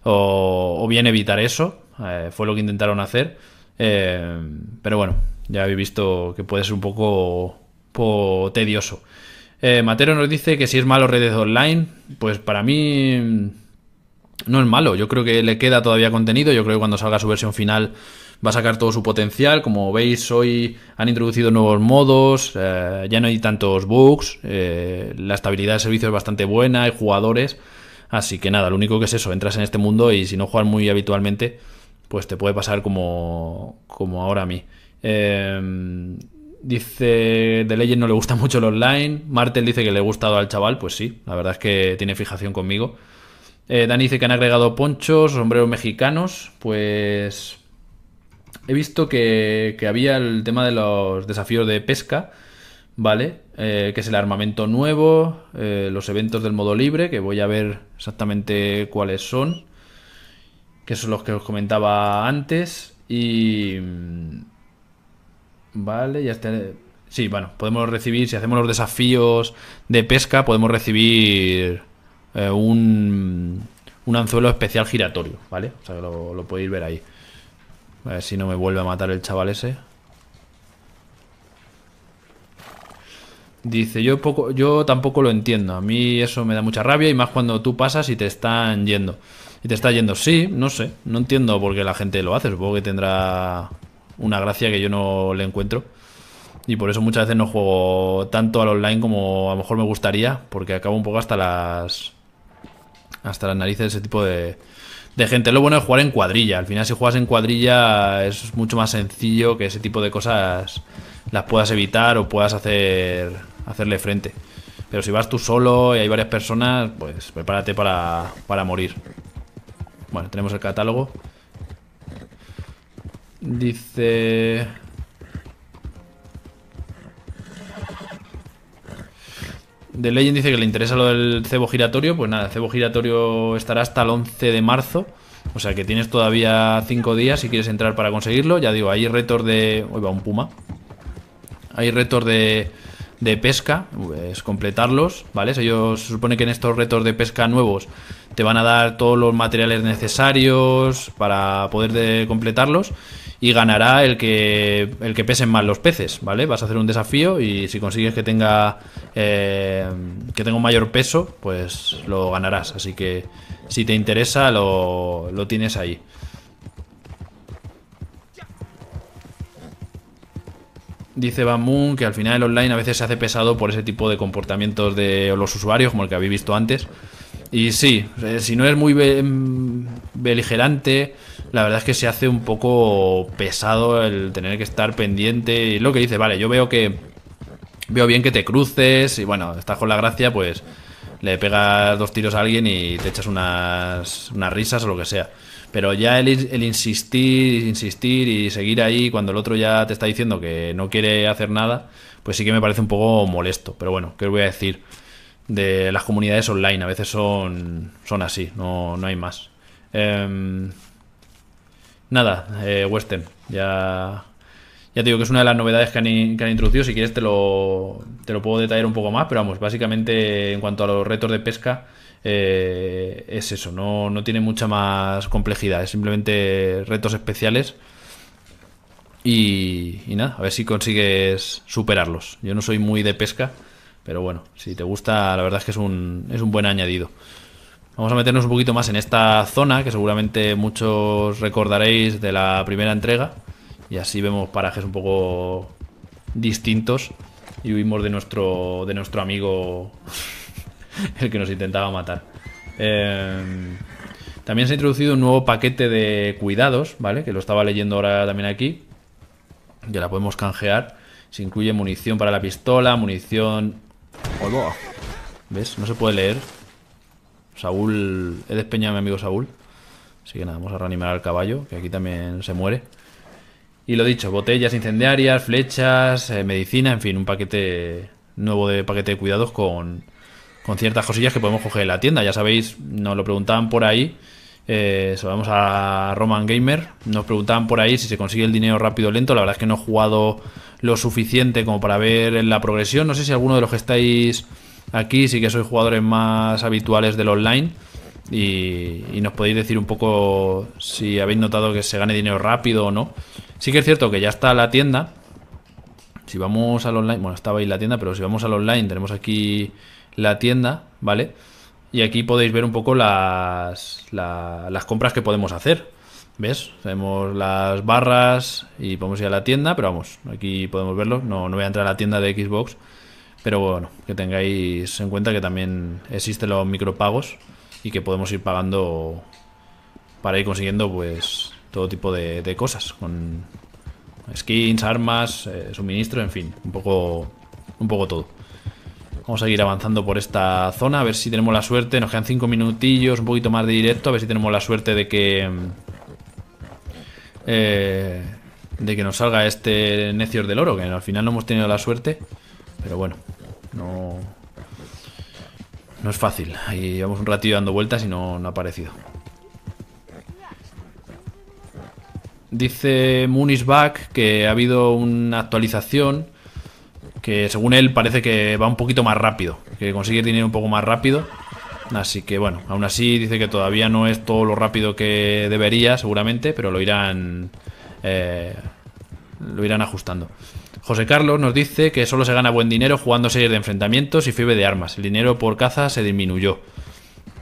o, bien evitar eso. Eh, fue lo que intentaron hacer. Eh, pero bueno, ya habéis visto que puede ser un poco, tedioso. Eh, Matero nos dice que si es malo redes online, pues para mí no es malo. Yo creo que le queda todavía contenido. Yo creo que cuando salga su versión final va a sacar todo su potencial. Como veis, hoy han introducido nuevos modos, eh, ya no hay tantos bugs, eh, la estabilidad de servicio es bastante buena, hay jugadores. Así que nada, lo único que es eso, entras en este mundo y si no juegas muy habitualmente, pues te puede pasar como, como ahora a mí. Em, dice The Legend no le gusta mucho el online. Martel dice que le ha gustado al chaval. Pues sí, la verdad es que tiene fijación conmigo. Eh, Dani dice que han agregado ponchos, sombreros mexicanos. Pues he visto que, había el tema de los desafíos de pesca, ¿vale? Eh, que es el armamento nuevo, eh, los eventos del modo libre, que voy a ver exactamente cuáles son, que son los que os comentaba antes. Y... Mm, vale, ya está. Sí, bueno, podemos recibir, si hacemos los desafíos de pesca, podemos recibir eh, un, anzuelo especial giratorio, ¿vale? O sea, lo podéis ver ahí. A ver si no me vuelve a matar el chaval ese. Dice, yo, poco, yo tampoco lo entiendo. A mí eso me da mucha rabia y más cuando tú pasas y te están yendo. Y te está yendo, sí, no sé. No entiendo por qué la gente lo hace. Supongo que tendrá una gracia que yo no le encuentro. Y por eso muchas veces no juego tanto al online como a lo mejor me gustaría. Porque acabo un poco hasta las... Hasta las narices de ese tipo de, de gente. Lo bueno es jugar en cuadrilla. Al final, si juegas en cuadrilla, es mucho más sencillo que ese tipo de cosas las puedas evitar o puedas hacer hacerle frente. Pero si vas tú solo y hay varias personas, pues prepárate para, para morir. Bueno, tenemos el catálogo. Dice... De Legend dice que le interesa lo del cebo giratorio. Pues nada, cebo giratorio estará hasta el 11 de marzo. O sea que tienes todavía 5 días si quieres entrar para conseguirlo. Ya digo, hay retos de. Hoy va un puma. Hay retos de, de pesca, pues completarlos, ¿vale? se supone que en estos retos de pesca nuevos te van a dar todos los materiales necesarios para poder completarlos y ganará el que, el que pesen más los peces, ¿vale? Vas a hacer un desafío y si consigues que tenga, eh, que tenga un mayor peso, pues lo ganarás. Así que si te interesa, lo, lo tienes ahí. Dice Van Moon que al final el online a veces se hace pesado por ese tipo de comportamientos de los usuarios, como el que habéis visto antes. Y sí, eh, si no es muy mm, beligerante la verdad es que se hace un poco pesado el tener que estar pendiente. Y lo que dice, vale, yo veo que. Veo bien que te cruces y bueno, estás con la gracia, pues le pegas dos tiros a alguien y te echas unas, unas risas o lo que sea. Pero ya el, insistir, insistir y seguir ahí cuando el otro ya te está diciendo que no quiere hacer nada, pues sí que me parece un poco molesto. Pero bueno, ¿qué os voy a decir? De las comunidades online, a veces son, son así, no, no hay más. Eh, Nada, eh, Western. Ya, ya te digo que es una de las novedades que han, introducido. Si quieres, te lo, te lo puedo detallar un poco más. Pero vamos, básicamente, en cuanto a los retos de pesca, eh, es eso. No, no tiene mucha más complejidad. Es simplemente retos especiales. Y, y, nada, a ver si consigues superarlos. Yo no soy muy de pesca, pero bueno, si te gusta, la verdad es que es un, es un buen añadido. Vamos a meternos un poquito más en esta zona que seguramente muchos recordaréis de la primera entrega y así vemos parajes un poco distintos y huimos de nuestro, de nuestro amigo el que nos intentaba matar. Em, también se ha introducido un nuevo paquete de cuidados, ¿vale? Que lo estaba leyendo ahora también aquí. Ya la podemos canjear. Se incluye munición para la pistola, munición... ¿Ves? No se puede leer. Saúl, he despeñado a mi amigo Saúl. Así que nada, vamos a reanimar al caballo, que aquí también se muere. Y lo dicho, botellas incendiarias, flechas, eh, medicina, en fin, un paquete nuevo de paquete de cuidados con, con ciertas cosillas que podemos coger en la tienda. Ya sabéis, nos lo preguntaban por ahí. Eh, vamos a Roman Gamer. Nos preguntaban por ahí si se consigue el dinero rápido o lento. La verdad es que no he jugado lo suficiente como para ver la progresión. No sé si alguno de los que estáis Aquí sí que sois jugadores más habituales del online. Y, nos podéis decir un poco si habéis notado que se gane dinero rápido o no. Sí que es cierto que ya está la tienda. Si vamos al online, bueno, estaba ahí la tienda, pero si vamos al online tenemos aquí la tienda, ¿vale? Y aquí podéis ver un poco las, las compras que podemos hacer. ¿Ves? Tenemos las barras y podemos ir a la tienda, pero vamos, aquí podemos verlo. No, no voy a entrar a la tienda de Xbox pero bueno, que tengáis en cuenta que también existen los micropagos y que podemos ir pagando para ir consiguiendo pues todo tipo de, cosas con skins, armas, eh, suministro, en fin, un poco un poco todo. Vamos a ir avanzando por esta zona a ver si tenemos la suerte, nos quedan 5 minutillos, un poquito más de directo, a ver si tenemos la suerte de que mm, eh, de que nos salga este Necios del Oro, que al final no hemos tenido la suerte, pero bueno. No, no es fácil. Ahí llevamos un ratillo dando vueltas y no, ha aparecido. Dice back que ha habido una actualización que según él parece que va un poquito más rápido, que consigue dinero un poco más rápido. Así que bueno, aún así dice que todavía no es todo lo rápido que debería seguramente, pero lo irán eh, lo irán ajustando. José Carlos nos dice que solo se gana buen dinero jugando series de enfrentamientos y FIBE de armas. El dinero por caza se disminuyó.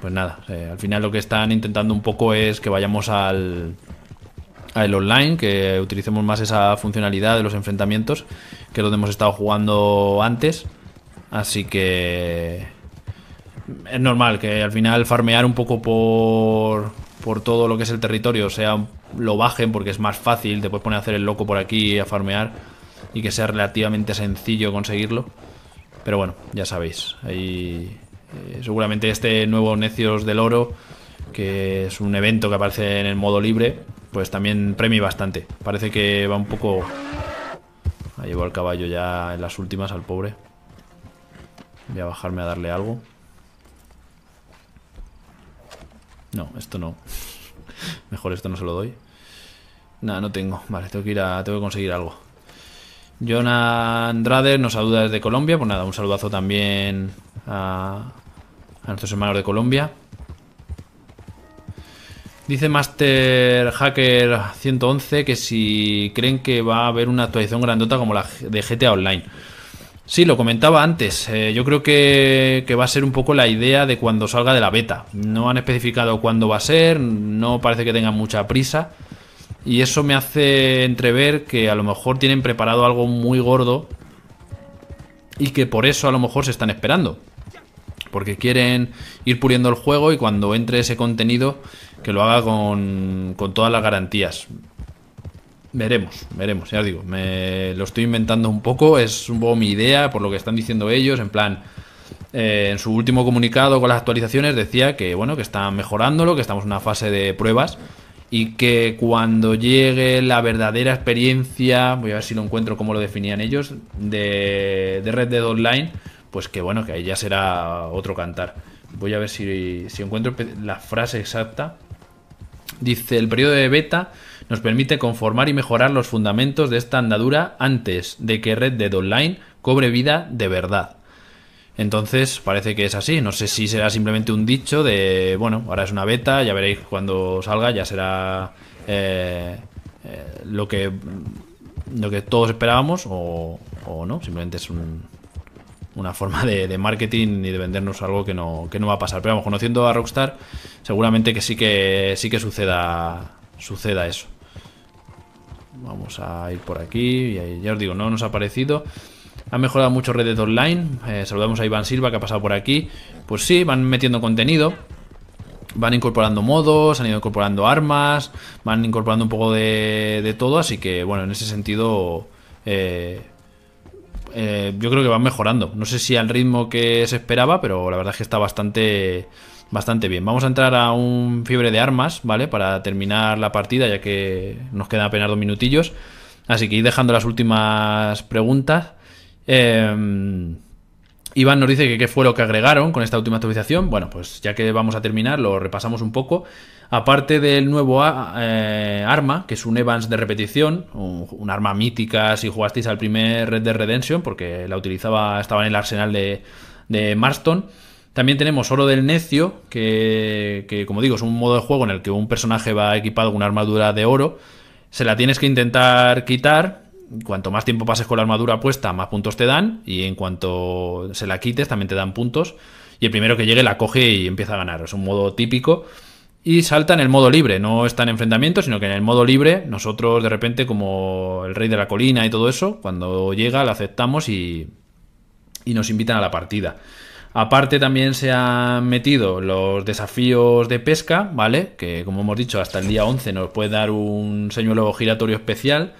Pues nada, eh, al final lo que están intentando un poco es que vayamos al, al online, que utilicemos más esa funcionalidad de los enfrentamientos, que donde hemos estado jugando antes. Así que es normal que al final farmear un poco por, por todo lo que es el territorio, o sea, lo bajen porque es más fácil, después poner a hacer el loco por aquí a farmear y que sea relativamente sencillo conseguirlo. Pero bueno, ya sabéis, ahí eh, seguramente este nuevo Necios del Oro, que es un evento que aparece en el modo libre, pues también premia bastante. Parece que va un poco... Ha llevado el caballo ya en las últimas al pobre. Voy a bajarme a darle algo. No, esto no. Mejor esto no se lo doy. Nada, no tengo. Vale, tengo que ir a... Tengo que conseguir algo. Jonah Andrade nos saluda desde Colombia. Pues nada, un saludazo también a, nuestros hermanos de Colombia. Dice Master Hacker 111 que si creen que va a haber una actualización grandota como la de GTA Online. Sí, lo comentaba antes. Eh, yo creo que, que, va a ser un poco la idea de cuando salga de la beta. No han especificado cuándo va a ser, no parece que tengan mucha prisa. Y eso me hace entrever que a lo mejor tienen preparado algo muy gordo y que por eso a lo mejor se están esperando. Porque quieren ir puliendo el juego y cuando entre ese contenido que lo haga con, con todas las garantías. Veremos, veremos, ya os digo, me lo estoy inventando un poco, es un poco mi idea por lo que están diciendo ellos, en plan, eh, en su último comunicado con las actualizaciones decía que, bueno, que están mejorándolo, que estamos en una fase de pruebas, y que cuando llegue la verdadera experiencia, voy a ver si lo encuentro como lo definían ellos, de, Red Dead Online, pues que bueno, que ahí ya será otro cantar. Voy a ver si, si encuentro la frase exacta. Dice, el periodo de beta nos permite conformar y mejorar los fundamentos de esta andadura antes de que Red Dead Online cobre vida de verdad. Entonces parece que es así. No sé si será simplemente un dicho de, bueno, ahora es una beta, ya veréis cuando salga, ya será eh, eh, lo, que, lo que todos esperábamos o, no. Simplemente es una forma de, marketing y de vendernos algo que no, que no va a pasar. Pero vamos, conociendo a Rockstar, seguramente que sí que, sí que suceda, suceda eso. Vamos a ir por aquí. Y ya os digo, no nos ha parecido. Ha mejorado mucho redes online. Eh, saludamos a Iván Silva que ha pasado por aquí. Pues sí, van metiendo contenido. Van incorporando modos, han ido incorporando armas, van incorporando un poco de, todo. Así que, bueno, en ese sentido, eh, eh, yo creo que van mejorando. No sé si al ritmo que se esperaba, pero la verdad es que está bastante, bastante bien. Vamos a entrar a un fiebre de armas, ¿vale? Para terminar la partida, ya que nos quedan apenas dos minutillos. Así que ir dejando las últimas preguntas. Em, Iván nos dice que qué fue lo que agregaron con esta última actualización. Bueno, pues ya que vamos a terminar, lo repasamos un poco. Aparte del nuevo eh, arma, que es un Evans de repetición, un, arma mítica si jugasteis al primer Red Dead Redemption, porque la utilizaba, estaba en el arsenal de, Marston. También tenemos Oro del Necio, que, que como digo es un modo de juego en el que un personaje va equipado con una armadura de oro. Se la tienes que intentar quitar cuanto más tiempo pases con la armadura puesta, más puntos te dan. Y en cuanto se la quites, también te dan puntos. Y el primero que llegue la coge y empieza a ganar. Es un modo típico. Y salta en el modo libre, no está en enfrentamiento, sino que en el modo libre nosotros de repente como el rey de la colina y todo eso, cuando llega la aceptamos y, nos invitan a la partida. Aparte también se han metido los desafíos de pesca, ¿vale? Que como hemos dicho, hasta el día 11 nos puede dar un señuelo giratorio especial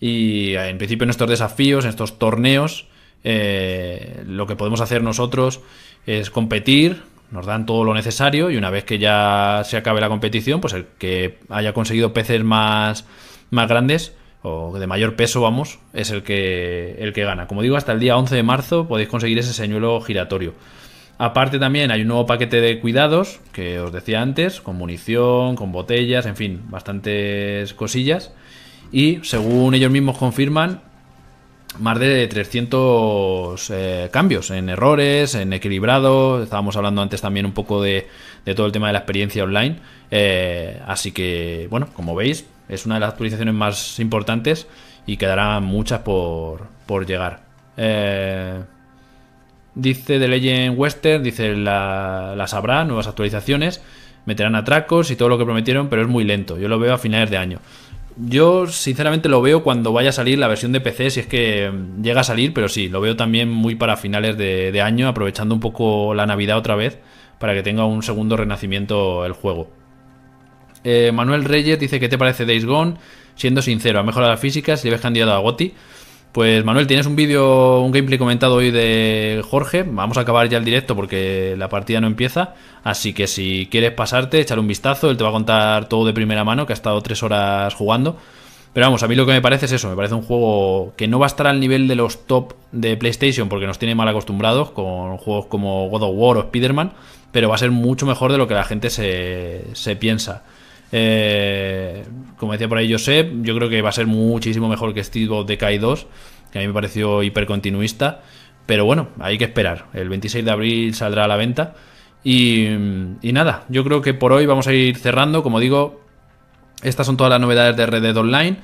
y eh, en principio en estos desafíos, en estos torneos, eh, lo que podemos hacer nosotros es competir, nos dan todo lo necesario y una vez que ya se acabe la competición, pues el que haya conseguido peces más, grandes o de mayor peso, vamos, es el que, el que gana. Como digo, hasta el día 11 de marzo podéis conseguir ese señuelo giratorio. Aparte también hay un nuevo paquete de cuidados que os decía antes, con munición, con botellas, en fin, bastantes cosillas y según ellos mismos confirman, más de 300 eh, cambios en errores, en equilibrado. Estábamos hablando antes también un poco de, todo el tema de la experiencia online. Eh, así que, bueno, como veis, es una de las actualizaciones más importantes y quedarán muchas por, llegar. Eh, dice The Legend Western, dice la, las habrá, nuevas actualizaciones, meterán atracos y todo lo que prometieron, pero es muy lento. Yo lo veo a finales de año yo sinceramente lo veo cuando vaya a salir la versión de PC, si es que mm, llega a salir, pero sí, lo veo también muy para finales de, año, aprovechando un poco la Navidad otra vez, para que tenga un segundo renacimiento el juego. Eh, Manuel Reyes dice, ¿qué te parece Days Gone? Siendo sincero, ha mejorado la físicas si le ves candidato a Gotti. Pues Manuel, tienes un vídeo, un gameplay comentado hoy de Jorge. Vamos a acabar ya el directo porque la partida no empieza. Así que si quieres pasarte, echar un vistazo. Él te va a contar todo de primera mano, que ha estado tres horas jugando. Pero vamos, a mí lo que me parece es eso. Me parece un juego que no va a estar al nivel de los top de PlayStation porque nos tiene mal acostumbrados con juegos como God of War o Spider-Man. Pero va a ser mucho mejor de lo que la gente se, se piensa. Eh, como decía por ahí Josep, yo creo que va a ser muchísimo mejor que Steve Bob de Kai 2, que a mí me pareció hiper continuista Pero bueno, hay que esperar. El 26 de abril saldrá a la venta. Y, nada, yo creo que por hoy vamos a ir cerrando. Como digo, estas son todas las novedades de Red Dead Online.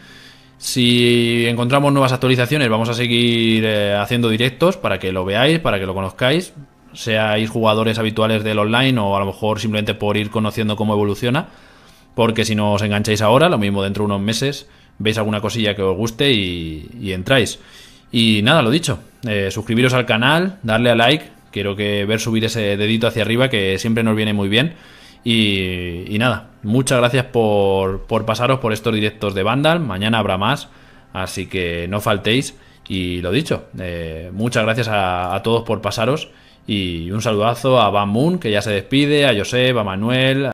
Si encontramos nuevas actualizaciones, vamos a seguir eh, haciendo directos para que lo veáis, para que lo conozcáis. Seáis jugadores habituales del online o a lo mejor simplemente por ir conociendo cómo evoluciona porque si no os engancháis ahora, lo mismo dentro de unos meses, veis alguna cosilla que os guste y, entráis. Y nada, lo dicho, eh, suscribiros al canal, darle a like, quiero que ver subir ese dedito hacia arriba que siempre nos viene muy bien. Y, nada, muchas gracias por, pasaros por estos directos de Vandal, mañana habrá más, así que no faltéis. Y lo dicho, eh, muchas gracias a, todos por pasaros y un saludazo a Van Moon, que ya se despide, a Josep, a Manuel.